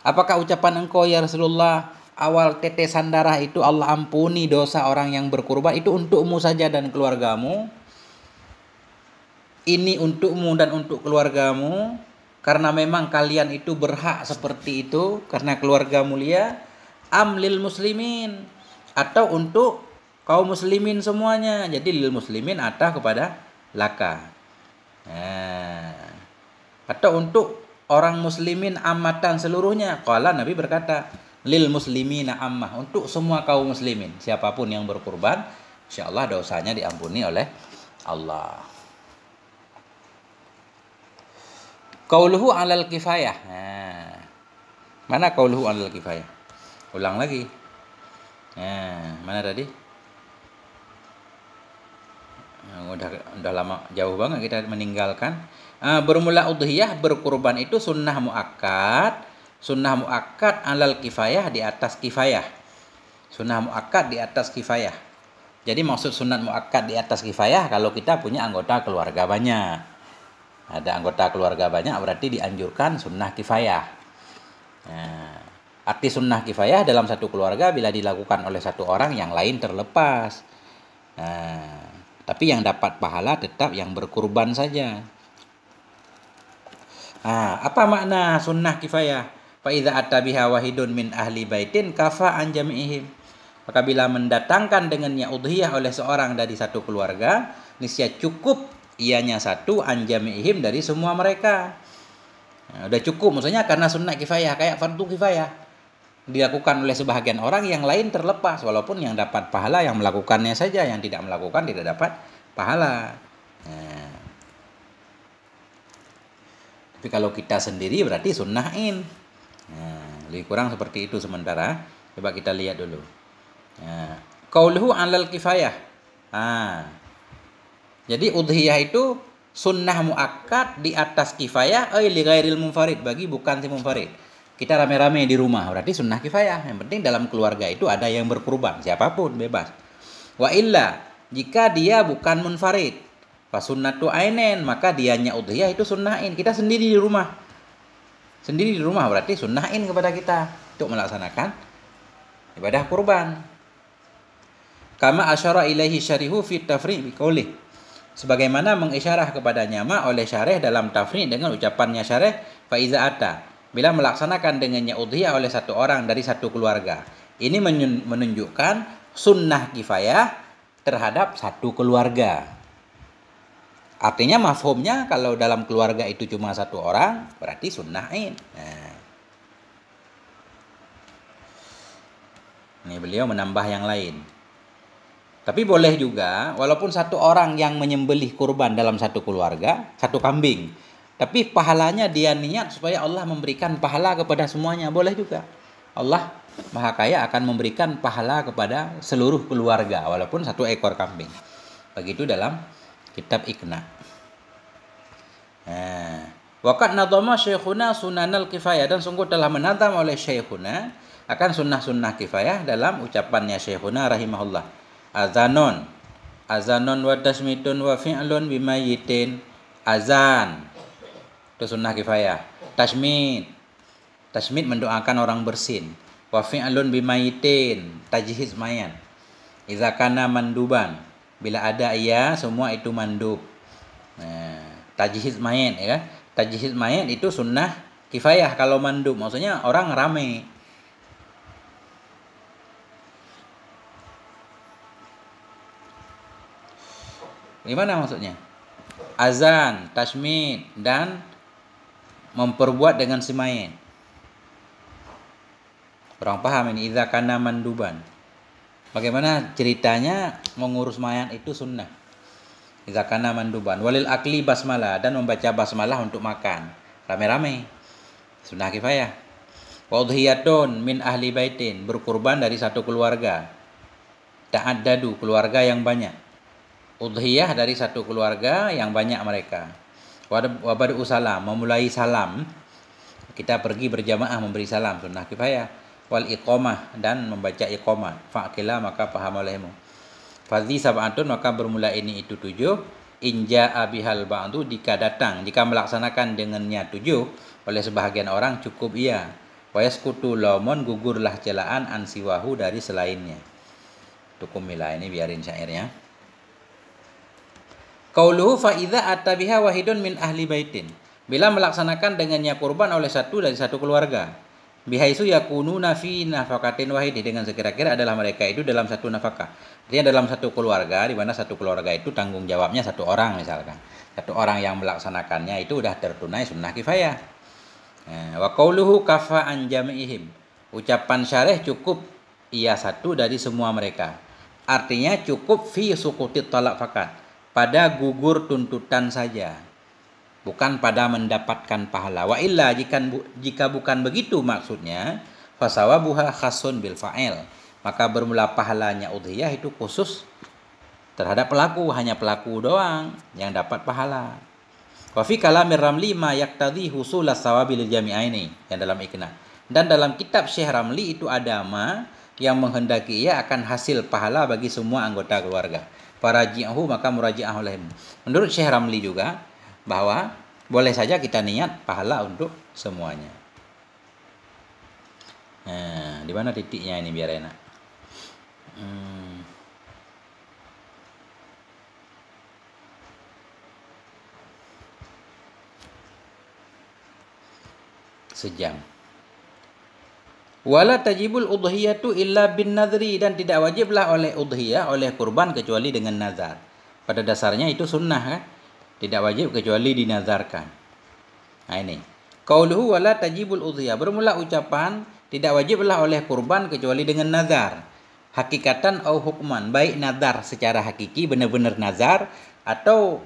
Apakah ucapan engkau ya Rasulullah awal tetesan darah itu Allah ampuni dosa orang yang berkurban itu untukmu saja dan keluargamu? ini untukmu dan untuk keluargamu karena memang kalian itu berhak seperti itu karena keluarga mulia amlil muslimin atau untuk kaum muslimin semuanya jadi lil muslimin atau kepada laka nah. atau untuk orang muslimin amatan seluruhnya kala nabi berkata lil muslimina ammah untuk semua kaum muslimin siapapun yang berkurban insyaallah dosanya diampuni oleh Allah Kauluhu alal kifayah. Nah, mana kauluhu alal kifayah? Ulang lagi. Nah, mana tadi? Nah, udah udah lama jauh banget kita meninggalkan. Nah, bermula udhiyah berkurban itu sunnah muakkad. Sunnah muakkad alal kifayah di atas kifayah. Sunnah muakkad di atas kifayah. Jadi maksud sunat muakkad di atas kifayah kalau kita punya anggota keluarga banyak ada anggota keluarga banyak berarti dianjurkan sunnah kifayah nah, arti sunnah kifayah dalam satu keluarga bila dilakukan oleh satu orang yang lain terlepas nah, tapi yang dapat pahala tetap yang berkurban saja nah, apa makna sunnah kifayah Faiza atabiha wahidun min ahli baitin kafa an jami'ihim maka bila mendatangkan dengannya udhiyah oleh seorang dari satu keluarga niscaya cukup ianya satu anjami ihim dari semua mereka nah, udah cukup maksudnya karena sunnah kifayah kayak fardu kifayah dilakukan oleh sebahagian orang yang lain terlepas walaupun yang dapat pahala yang melakukannya saja yang tidak melakukan tidak dapat pahala nah. tapi kalau kita sendiri berarti sunnahin nah, lebih kurang seperti itu sementara coba kita lihat dulu nah, kauluhu alal kifayah ah jadi udhiyah itu sunnah muakkad di atas kifayah eh li ghairil munfarid bagi bukan si munfarid. Kita rame-rame di rumah berarti sunnah kifayah. Yang penting dalam keluarga itu ada yang berkurban siapapun bebas. Wa illa jika dia bukan munfarid sunnatu ainen maka dianya udhiyah itu sunnahin kita sendiri di rumah. Sendiri di rumah berarti sunnahin kepada kita untuk melaksanakan ibadah kurban. Kama asyara ilaihi syarihu fi tafri' sebagaimana mengisyarah kepada nyama oleh syarah dalam tafri dengan ucapannya syareh faiza ada bila melaksanakan dengannya udhiyah oleh satu orang dari satu keluarga. Ini menunjukkan sunnah kifayah terhadap satu keluarga. Artinya mafhumnya kalau dalam keluarga itu cuma satu orang berarti sunnah Nah. Ini beliau menambah yang lain. Tapi boleh juga, walaupun satu orang yang menyembelih kurban dalam satu keluarga, satu kambing, tapi pahalanya dia niat supaya Allah memberikan pahala kepada semuanya, boleh juga. Allah Maha Kaya akan memberikan pahala kepada seluruh keluarga, walaupun satu ekor kambing. Begitu dalam kitab Iqna. Eh, Wakat nadoma syekhuna sunanal kifayah dan sungguh telah menantam oleh syekhuna akan sunnah-sunnah kifayah dalam ucapannya syekhuna rahimahullah Azanon. Azanon wa tasmitun wa fi'lun yitin Azan. Itu sunnah kifayah. Tasmit. Tasmit mendoakan orang bersin. Wa fi'lun yitin Tajhiz mayan. Izakana manduban. Bila ada ia, semua itu mandub. Nah, eh, tajhiz mayan ya. Kan? Tajhiz mayan itu sunnah kifayah kalau mandub. Maksudnya orang rame Gimana maksudnya? Azan, tasmid dan memperbuat dengan semain. Orang paham ini idza kana manduban. Bagaimana ceritanya mengurus mayat itu sunnah. Idza kana manduban walil akli basmalah dan membaca basmalah untuk makan rame-rame. Sunnah kifayah. Wadhiyatun min ahli baitin berkurban dari satu keluarga. Ta'addadu keluarga yang banyak udhiyah dari satu keluarga yang banyak mereka. Wabar usalam memulai salam. Kita pergi berjamaah memberi salam sunnah kifayah wal iqomah dan membaca iqomah. Fa'qila maka paham olehmu. Fadhi sab'atun maka bermula ini itu tujuh. Inja abihal ba'du jika datang, jika melaksanakan dengannya tujuh oleh sebahagian orang cukup ia. kutu lomon gugurlah celaan ansiwahu dari selainnya. Tukumilah ini biarin syairnya. Kauluhu fa'idha atabiha wahidun min ahli baitin. Bila melaksanakan dengannya kurban oleh satu dari satu keluarga. Bihaisu yakunu nafi nafakatin wahidi. dengan sekira-kira adalah mereka itu dalam satu nafkah. Artinya dalam satu keluarga di mana satu keluarga itu tanggung jawabnya satu orang misalkan. Satu orang yang melaksanakannya itu sudah tertunai sunnah kifayah. Eh, wa kauluhu kafa an jami'ihim. Ucapan syarih cukup ia satu dari semua mereka. Artinya cukup fi sukuti talak fakat pada gugur tuntutan saja bukan pada mendapatkan pahala wa illa jika, jika bukan begitu maksudnya fasawabuha khasun bil fa'il maka bermula pahalanya udhiyah itu khusus terhadap pelaku hanya pelaku doang yang dapat pahala wa fi kalamir ramli ma yaktadhi husul sawabil jami'aini yang dalam ikna dan dalam kitab Syekh Ramli itu ada ma yang menghendaki ia akan hasil pahala bagi semua anggota keluarga faraji'ahu maka muraji'ah oleh Menurut Syekh Ramli juga bahwa boleh saja kita niat pahala untuk semuanya. Nah, di mana titiknya ini biar enak? Hmm. Sejam. Wala tajibul udhiyatu illa bin nadri dan tidak wajiblah oleh udhiyah oleh kurban kecuali dengan nazar. Pada dasarnya itu sunnah kan? Tidak wajib kecuali dinazarkan. Nah ini. Qauluhu wala tajibul udhiyah bermula ucapan tidak wajiblah oleh kurban kecuali dengan nazar. Hakikatan au hukman, baik nazar secara hakiki benar-benar nazar atau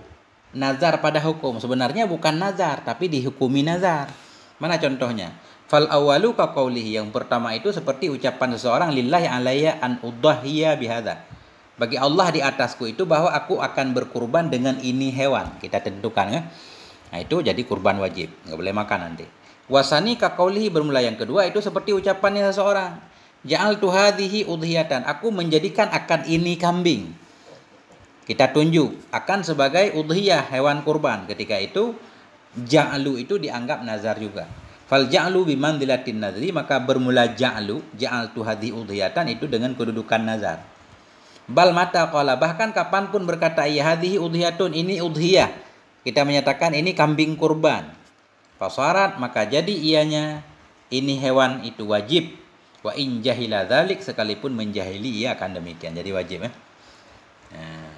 nazar pada hukum. Sebenarnya bukan nazar tapi dihukumi nazar. Mana contohnya? Fal awalu ka Yang pertama itu seperti ucapan seseorang lillahi alayya an udhahiya bihada. Bagi Allah di atasku itu bahwa aku akan berkurban dengan ini hewan. Kita tentukan ya. Nah itu jadi kurban wajib. Nggak boleh makan nanti. Wasani kakaulihi bermula yang kedua itu seperti ucapannya seseorang. Ja'al tuhadihi udhiyatan. Aku menjadikan akan ini kambing. Kita tunjuk akan sebagai udhiyah hewan kurban. Ketika itu ja'alu itu dianggap nazar juga. Fal ja'lu dilatin nazri maka bermula ja'lu jaal hadhi udhiyatan itu dengan kedudukan nazar. Bal mata qala bahkan kapanpun berkata ya hadhihi udhiyatun ini udhiyah. Kita menyatakan ini kambing kurban. Fasarat maka jadi ianya ini hewan itu wajib. Wa in jahila dhalik, sekalipun menjahili ia akan demikian. Jadi wajib ya. Eh? Nah.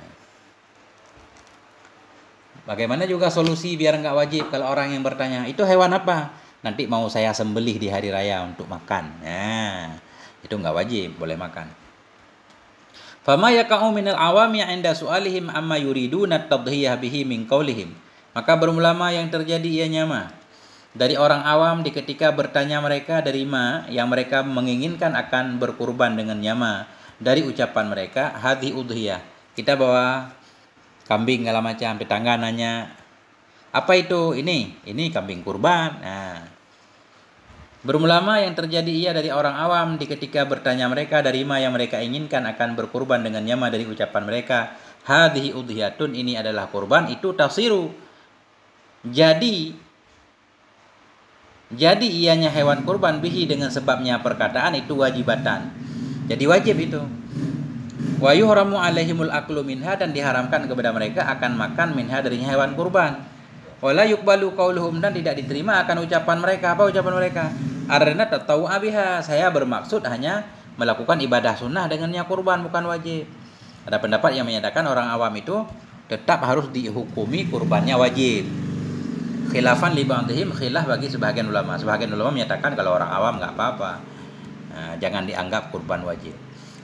Bagaimana juga solusi biar nggak wajib kalau orang yang bertanya, itu hewan apa? nanti mau saya sembelih di hari raya untuk makan. Nah, itu nggak wajib, boleh makan. Fama yaka'u minal awami inda su'alihim amma yuridu tadhiyah bihi min qawlihim. Maka bermulama yang terjadi ia nyama. Dari orang awam di ketika bertanya mereka dari ma yang mereka menginginkan akan berkurban dengan nyama. Dari ucapan mereka hadi udhiyah. Kita bawa kambing segala macam, tetangga nanya apa itu ini? Ini kambing kurban. Nah, belum lama yang terjadi ia dari orang awam di ketika bertanya mereka dari ma yang mereka inginkan akan berkorban dengan nyama dari ucapan mereka. hadhi udhiyatun ini adalah korban itu tafsiru. Jadi jadi ianya hewan kurban bihi dengan sebabnya perkataan itu wajibatan. Jadi wajib itu. Wa yuhramu alaihimul aklu minha dan diharamkan kepada mereka akan makan minha dari hewan kurban wala yukbalu qauluhum dan tidak diterima akan ucapan mereka apa ucapan mereka arena tahu abiha saya bermaksud hanya melakukan ibadah sunnah dengannya kurban bukan wajib ada pendapat yang menyatakan orang awam itu tetap harus dihukumi kurbannya wajib khilafan li ba'dihim khilaf bagi sebahagian ulama sebahagian ulama menyatakan kalau orang awam nggak apa-apa nah, jangan dianggap kurban wajib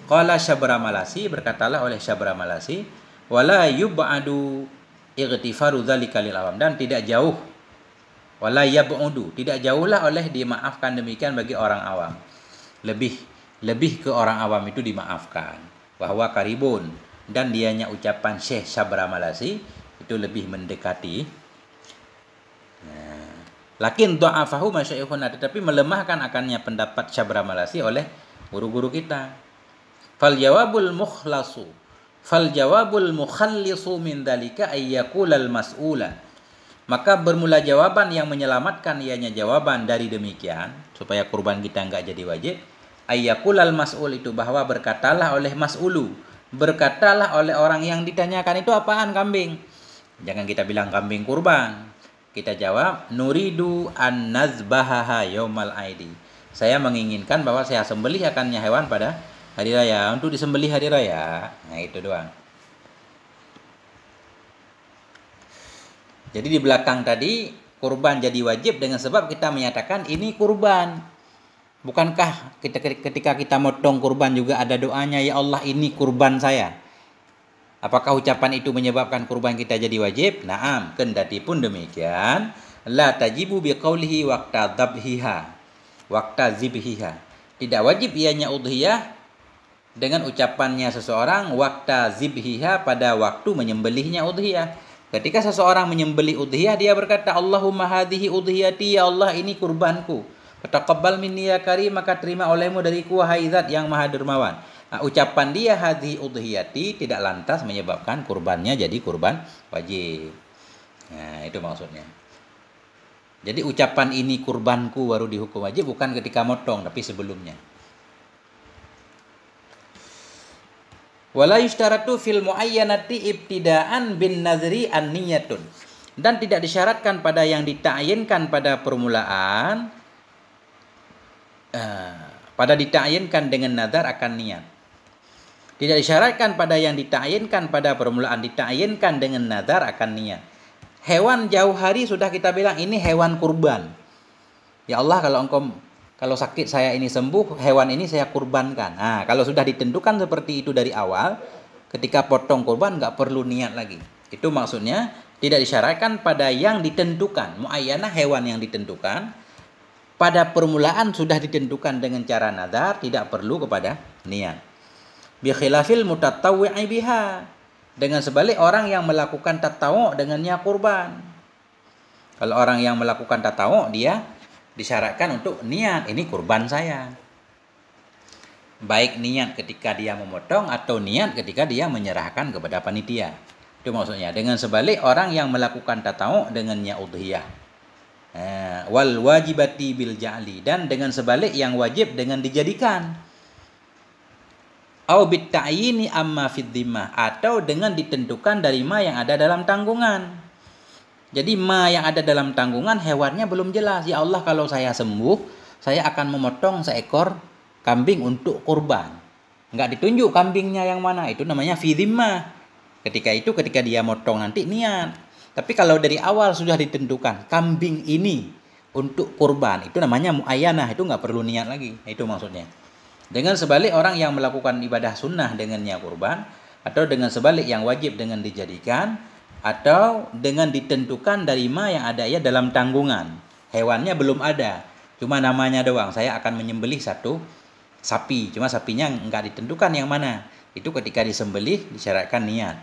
qala syabra malasi berkatalah oleh syabra malasi wala yub'adu ightifaru dzalika lil awam dan tidak jauh wala yab'udu tidak jauhlah oleh dimaafkan demikian bagi orang awam lebih lebih ke orang awam itu dimaafkan bahwa karibun dan dianya ucapan Syekh Sabra Malasi itu lebih mendekati nah, lakin do'afahu masyaikhuna tetapi melemahkan akannya pendapat Sabra Malasi oleh guru-guru kita fal jawabul mukhlasu Fal jawabul mukhallisu min dalika ayyakulal mas'ula. Maka bermula jawaban yang menyelamatkan ianya jawaban dari demikian supaya kurban kita enggak jadi wajib. Ayyakulal mas'ul itu bahwa berkatalah oleh mas'ulu. Berkatalah oleh orang yang ditanyakan itu apaan kambing. Jangan kita bilang kambing kurban. Kita jawab nuridu an nazbahaha yaumal aidi. Saya menginginkan bahwa saya sembelih akannya hewan pada hari raya untuk disembelih hari raya nah itu doang jadi di belakang tadi kurban jadi wajib dengan sebab kita menyatakan ini kurban bukankah kita ketika kita motong kurban juga ada doanya ya Allah ini kurban saya apakah ucapan itu menyebabkan kurban kita jadi wajib naam kendati pun demikian la tajibu biqaulihi waqta dhabhiha waqta zibhiha tidak wajib ianya udhiyah dengan ucapannya seseorang waktu zibhiha pada waktu menyembelihnya udhiyah. Ketika seseorang menyembelih udhiyah dia berkata Allahumma hadhihi udhiyati ya Allah ini kurbanku. ku. minni ya karim maka terima olehmu dari wahai zat yang maha dermawan. Nah, ucapan dia hadhi udhiyati tidak lantas menyebabkan kurbannya jadi kurban wajib. Nah, itu maksudnya. Jadi ucapan ini kurbanku baru dihukum wajib bukan ketika motong tapi sebelumnya. Wala yushtaratu fil muayyanati ibtida'an bin nazri an niyatun. Dan tidak disyaratkan pada yang ditayinkan pada permulaan eh, pada ditayinkan dengan nazar akan niat. Tidak disyaratkan pada yang ditayinkan pada permulaan ditayinkan dengan nazar akan niat. Hewan jauh hari sudah kita bilang ini hewan kurban. Ya Allah kalau engkau kalau sakit saya ini sembuh, hewan ini saya kurbankan. Nah, kalau sudah ditentukan seperti itu dari awal, ketika potong kurban nggak perlu niat lagi. Itu maksudnya tidak disyaratkan pada yang ditentukan, muayyana hewan yang ditentukan. Pada permulaan sudah ditentukan dengan cara nadar, tidak perlu kepada niat. Bi khilafil mutatawwi'i biha. Dengan sebalik orang yang melakukan tatawuk dengannya kurban. Kalau orang yang melakukan tatawuk dia disyaratkan untuk niat ini kurban saya baik niat ketika dia memotong atau niat ketika dia menyerahkan kepada panitia itu maksudnya dengan sebalik orang yang melakukan tatau dengan niat eh, wal wajibati bil ja'li dan dengan sebalik yang wajib dengan dijadikan au bit amma fid atau dengan ditentukan dari ma yang ada dalam tanggungan jadi ma yang ada dalam tanggungan hewannya belum jelas. Ya Allah kalau saya sembuh, saya akan memotong seekor kambing untuk kurban. Enggak ditunjuk kambingnya yang mana. Itu namanya fidhimma. Ketika itu ketika dia motong nanti niat. Tapi kalau dari awal sudah ditentukan kambing ini untuk kurban. Itu namanya muayyanah, Itu nggak perlu niat lagi. Nah, itu maksudnya. Dengan sebalik orang yang melakukan ibadah sunnah dengannya kurban atau dengan sebalik yang wajib dengan dijadikan atau dengan ditentukan dari ma yang ada ya dalam tanggungan. Hewannya belum ada, cuma namanya doang. Saya akan menyembelih satu sapi, cuma sapinya nggak ditentukan yang mana. Itu ketika disembelih disyaratkan niat.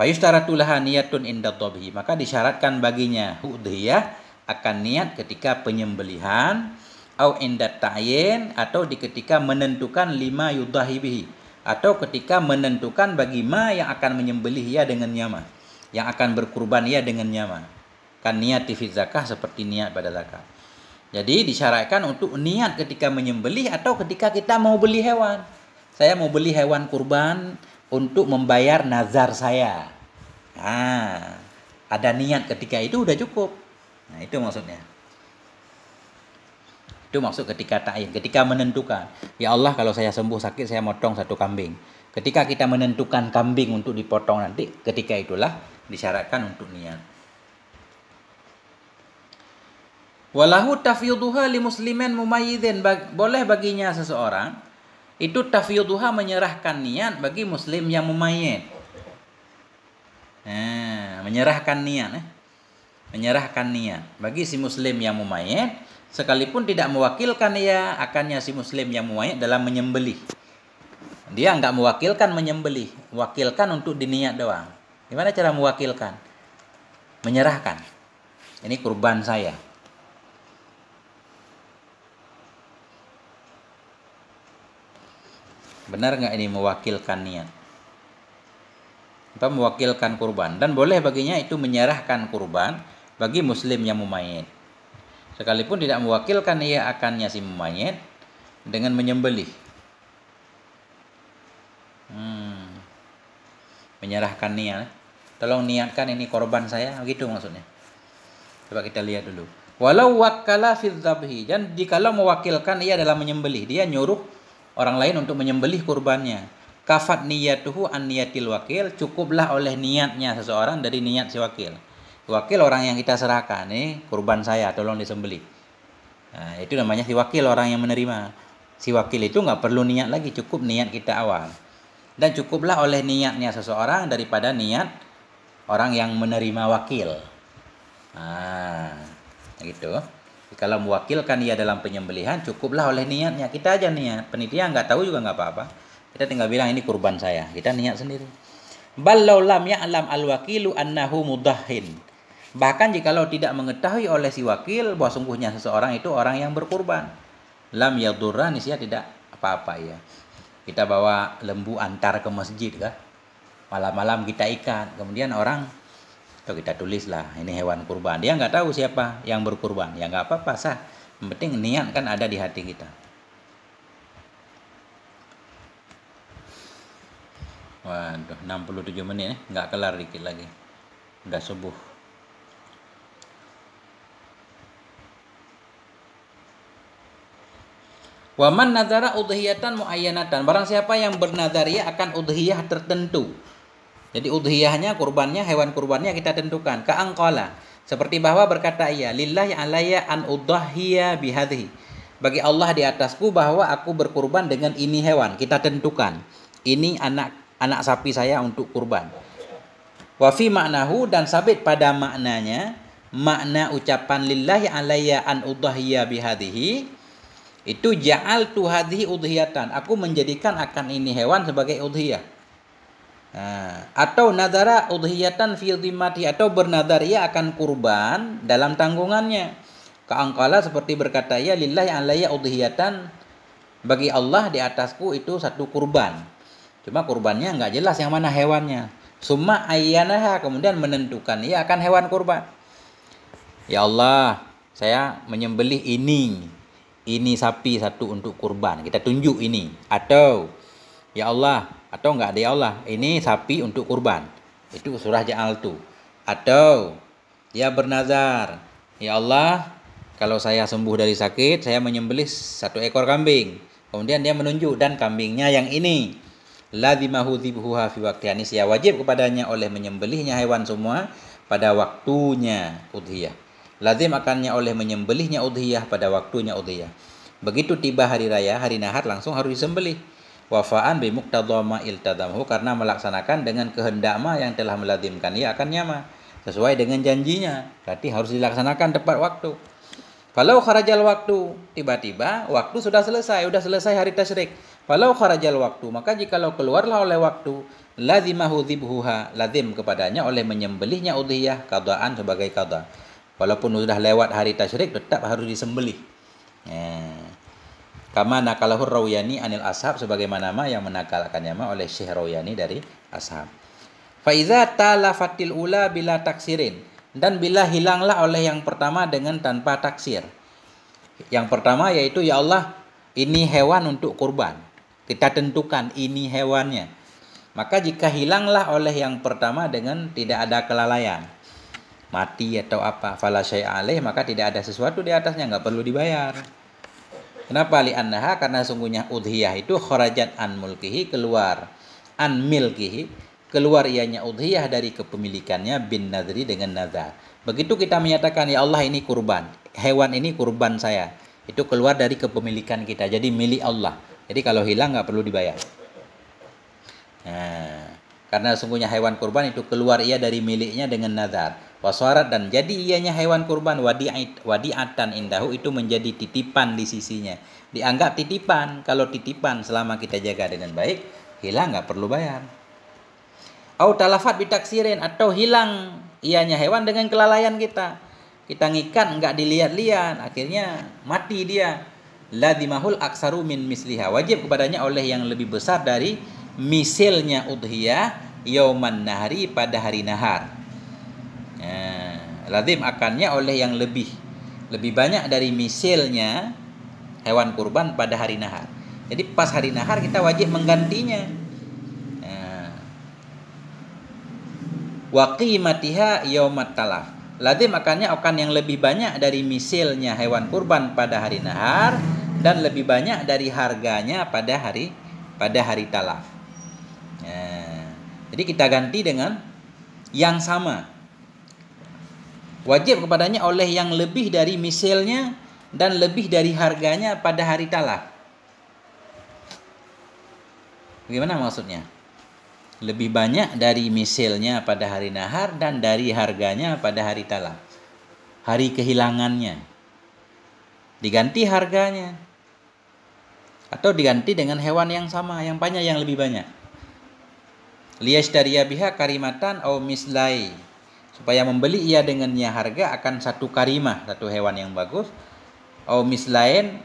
Fayustaratulaha niyatun inda maka disyaratkan baginya hudhiyah akan niat ketika penyembelihan au indat ta'yin atau di ketika menentukan lima yudahi atau ketika menentukan bagi ma yang akan menyembelih ia dengan nyama yang akan berkurban ya dengan nyaman. Kan niat di zakah seperti niat pada zakat. Jadi disyaratkan untuk niat ketika menyembelih atau ketika kita mau beli hewan. Saya mau beli hewan kurban untuk membayar nazar saya. Nah, ada niat ketika itu udah cukup. Nah, itu maksudnya. Itu maksud ketika ta'in, ketika menentukan. Ya Allah kalau saya sembuh sakit saya motong satu kambing. Ketika kita menentukan kambing untuk dipotong nanti, ketika itulah disyaratkan untuk niat. Walahu tafyuduha li muslimin mumayyidin boleh baginya seseorang itu tafyuduha menyerahkan niat bagi muslim yang mumayyid. Nah, menyerahkan niat eh. Menyerahkan niat bagi si muslim yang mumayyid sekalipun tidak mewakilkan ya akannya si muslim yang mumayyid dalam menyembelih. Dia nggak mewakilkan menyembelih, wakilkan untuk diniat doang. Gimana cara mewakilkan? Menyerahkan. Ini kurban saya. Benar nggak ini mewakilkan niat? Apa mewakilkan kurban dan boleh baginya itu menyerahkan kurban bagi muslim yang mumayit. Sekalipun tidak mewakilkan ia akan si mumayit dengan menyembelih. Hmm. Menyerahkan niat tolong niatkan ini korban saya begitu maksudnya coba kita lihat dulu walau wakala fitzabhi dan dikala mewakilkan ia dalam menyembelih dia nyuruh orang lain untuk menyembelih kurbannya kafat niyatuhu an niyatil wakil cukuplah oleh niatnya seseorang dari niat si wakil wakil orang yang kita serahkan nih kurban saya tolong disembelih nah, itu namanya si wakil orang yang menerima si wakil itu nggak perlu niat lagi cukup niat kita awal dan cukuplah oleh niatnya seseorang daripada niat orang yang menerima wakil. Nah, gitu. Kalau mewakilkan ia dalam penyembelihan, cukuplah oleh niatnya. Kita aja niat. Penitia nggak tahu juga nggak apa-apa. Kita tinggal bilang ini kurban saya. Kita niat sendiri. Balau lam ya'lam al-wakilu annahu mudahin. Bahkan jikalau tidak mengetahui oleh si wakil bahwa sungguhnya seseorang itu orang yang berkurban. Lam yadurran, ya tidak apa-apa ya. Kita bawa lembu antar ke masjid kah? malam-malam kita ikat kemudian orang atau kita tulis lah ini hewan kurban dia nggak tahu siapa yang berkurban ya nggak apa-apa sah yang penting niat kan ada di hati kita waduh 67 menit eh. nggak kelar dikit lagi nggak subuh Waman nazara udhiyatan muayyanatan. Barang siapa yang ia akan udhiyah tertentu. Jadi udhiyahnya, kurbannya, hewan kurbannya kita tentukan. Ka'angkala Seperti bahwa berkata ia, lillahi alaya an udhahiya bihadhi. Bagi Allah di atasku bahwa aku berkurban dengan ini hewan. Kita tentukan. Ini anak anak sapi saya untuk kurban. Wafi maknahu dan sabit pada maknanya, makna ucapan lillahi alaya an udhahiya bihadhi. itu ja'al tuhadhi udhiyatan. Aku menjadikan akan ini hewan sebagai udhiyah Nah, atau nadara udhiyatan fi dhimmati atau bernadar ia akan kurban dalam tanggungannya. keangkala seperti berkata ya lillahi alayya udhiyatan bagi Allah di atasku itu satu kurban. Cuma kurbannya nggak jelas yang mana hewannya. Summa ayyanaha kemudian menentukan ia akan hewan kurban. Ya Allah, saya menyembelih ini. Ini sapi satu untuk kurban. Kita tunjuk ini. Atau ya Allah, atau enggak ada ya Allah ini sapi untuk kurban itu surah Ja'al tu atau dia ya bernazar ya Allah kalau saya sembuh dari sakit saya menyembelih satu ekor kambing kemudian dia menunjuk dan kambingnya yang ini lazimahu dzibhuha fi waqtihanis ya wajib kepadanya oleh menyembelihnya hewan semua pada waktunya udhiyah lazim akannya oleh menyembelihnya udhiyah pada waktunya udhiyah begitu tiba hari raya hari nahar langsung harus disembelih wafaan bi muktadama iltadamhu karena melaksanakan dengan kehendak ma yang telah meladimkan ia akan nyama sesuai dengan janjinya berarti harus dilaksanakan tepat waktu kalau kharajal waktu, tiba-tiba waktu sudah selesai, sudah selesai hari tasyrik. kalau kharajal waktu, maka jika jikalau keluarlah oleh waktu, lazimahu dhibhuha, lazim kepadanya oleh menyembelihnya udhiyah, kadaan sebagai kada. Walaupun sudah lewat hari tasyrik, tetap harus disembelih. Eh. Kama nakalahu Rawyani anil ashab sebagaimana ma yang menakalkannya ma oleh Syekh Rawyani dari ashab. Faiza talafatil ula bila taksirin dan bila hilanglah oleh yang pertama dengan tanpa taksir. Yang pertama yaitu ya Allah ini hewan untuk kurban. Kita tentukan ini hewannya. Maka jika hilanglah oleh yang pertama dengan tidak ada kelalaian. Mati atau apa, fala alaih, maka tidak ada sesuatu di atasnya, nggak perlu dibayar. Kenapa li annaha? Karena sungguhnya udhiyah itu kharajat an mulkihi keluar an milkihi keluar ianya udhiyah dari kepemilikannya bin nadri dengan nazar. Begitu kita menyatakan ya Allah ini kurban, hewan ini kurban saya. Itu keluar dari kepemilikan kita. Jadi milik Allah. Jadi kalau hilang nggak perlu dibayar. Nah, karena sungguhnya hewan kurban itu keluar ia dari miliknya dengan nazar wasarat dan jadi ianya hewan kurban wadi'at wadi'atan indahu itu menjadi titipan di sisinya dianggap titipan kalau titipan selama kita jaga dengan baik hilang nggak perlu bayar au talafat bitaksirin atau hilang ianya hewan dengan kelalaian kita kita ngikat nggak dilihat-lihat akhirnya mati dia ladimahul aksaru min misliha wajib kepadanya oleh yang lebih besar dari misilnya udhiyah yauman nahari pada hari nahar Ya. lazim akannya oleh yang lebih lebih banyak dari misilnya hewan kurban pada hari nahar. Jadi pas hari nahar kita wajib menggantinya. Ya. matiha yaumat talaf. Lazim akannya akan yang lebih banyak dari misilnya hewan kurban pada hari nahar dan lebih banyak dari harganya pada hari pada hari talaf. Ya. Jadi kita ganti dengan yang sama wajib kepadanya oleh yang lebih dari misilnya dan lebih dari harganya pada hari talak. Bagaimana maksudnya? Lebih banyak dari misilnya pada hari nahar dan dari harganya pada hari talak. Hari kehilangannya. Diganti harganya. Atau diganti dengan hewan yang sama, yang banyak yang lebih banyak. Liyashtariya biha karimatan au mislai supaya membeli ia dengannya harga akan satu karimah satu hewan yang bagus atau mislain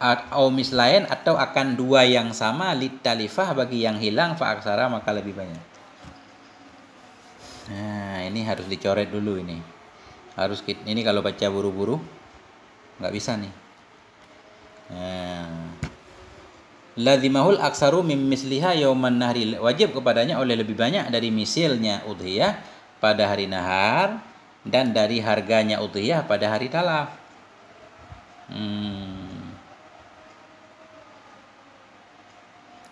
atau mislain atau akan dua yang sama lit talifah bagi yang hilang faaksara maka lebih banyak nah ini harus dicoret dulu ini harus ini kalau baca buru-buru nggak bisa nih nah lazimahul aksaru mim misliha yauman nahri wajib kepadanya oleh lebih banyak dari misilnya udhiyah pada hari nahar dan dari harganya udhiyah pada hari talaf hmm.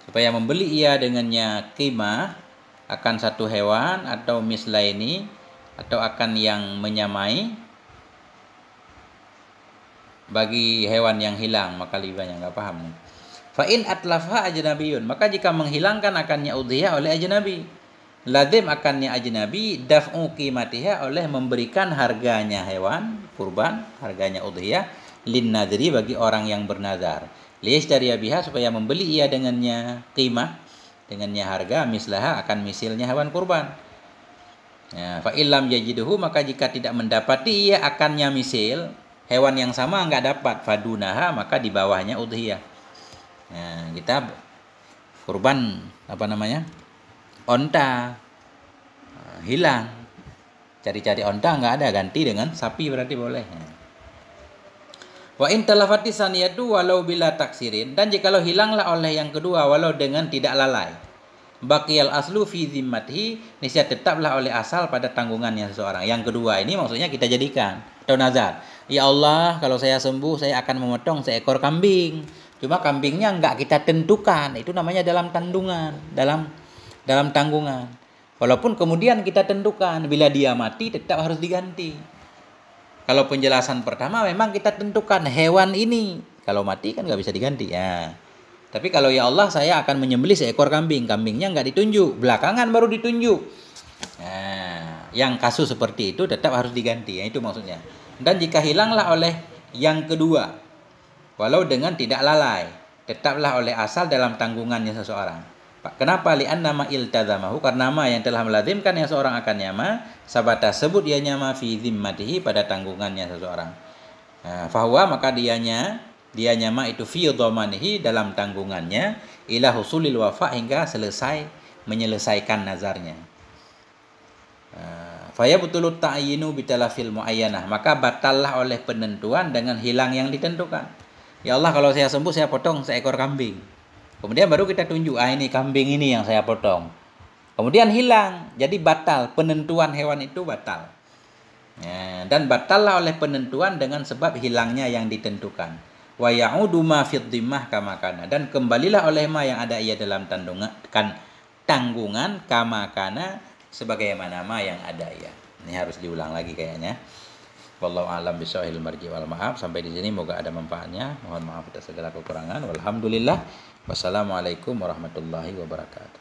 supaya membeli ia dengannya kimah akan satu hewan atau misla ini atau akan yang menyamai bagi hewan yang hilang maka banyak nggak paham nih Fa'in atlafa ajnabiyun. Maka jika menghilangkan akannya udhiyah oleh ajnabi. ladim akannya ajnabi daf'u qimatiha oleh memberikan harganya hewan, kurban, harganya udhiyah lin nadri bagi orang yang bernazar. Lihat dari biha supaya membeli ia dengannya qimah, dengannya harga mislaha akan misilnya hewan kurban. fa'ilam ya, fa illam yajiduhu maka jika tidak mendapati ia akannya misil, hewan yang sama enggak dapat fadunaha maka di bawahnya udhiyah Nah, kita kurban apa namanya? Onta eh, hilang. Cari-cari onta nggak ada, ganti dengan sapi berarti boleh. Wa in talafati saniyatu walau bila taksirin dan jikalau hilanglah oleh yang kedua walau dengan tidak lalai. Bakiyal aslu fi zimmatihi nisya tetaplah oleh asal pada tanggungannya seseorang. Yang kedua ini maksudnya kita jadikan atau nazar. Ya Allah, kalau saya sembuh saya akan memotong seekor kambing Cuma kambingnya nggak kita tentukan, itu namanya dalam tandungan, dalam dalam tanggungan. Walaupun kemudian kita tentukan bila dia mati tetap harus diganti. Kalau penjelasan pertama memang kita tentukan hewan ini kalau mati kan nggak bisa diganti ya. Tapi kalau ya Allah saya akan menyembelih seekor kambing, kambingnya nggak ditunjuk, belakangan baru ditunjuk. Nah, yang kasus seperti itu tetap harus diganti ya itu maksudnya. Dan jika hilanglah oleh yang kedua, walau dengan tidak lalai tetaplah oleh asal dalam tanggungannya seseorang kenapa li'an nama iltazamahu karena nama yang telah melazimkan yang seorang akan nyama sabata sebut dia nyama fi zimmatihi pada tanggungannya seseorang nah, fahuwa maka dianya dia nyama itu fi dhamanihi dalam tanggungannya ila husulil wafa hingga selesai menyelesaikan nazarnya Faya betulut ta'yinu bitalafil mu'ayyanah. Maka batallah oleh penentuan dengan hilang yang ditentukan. Ya Allah kalau saya sembuh saya potong seekor kambing. Kemudian baru kita tunjuk, ah ini kambing ini yang saya potong. Kemudian hilang, jadi batal. Penentuan hewan itu batal. Ya, dan batallah oleh penentuan dengan sebab hilangnya yang ditentukan. Wa ya'udu kamakana. Dan kembalilah oleh ma yang ada ia dalam tandungan, kan, tanggungan kamakana sebagaimana ma yang ada ia. Ini harus diulang lagi kayaknya. Wallahu alam bisawil marji wal maaf. Sampai di sini moga ada manfaatnya. Mohon maaf atas segala kekurangan. Alhamdulillah. Wassalamualaikum warahmatullahi wabarakatuh.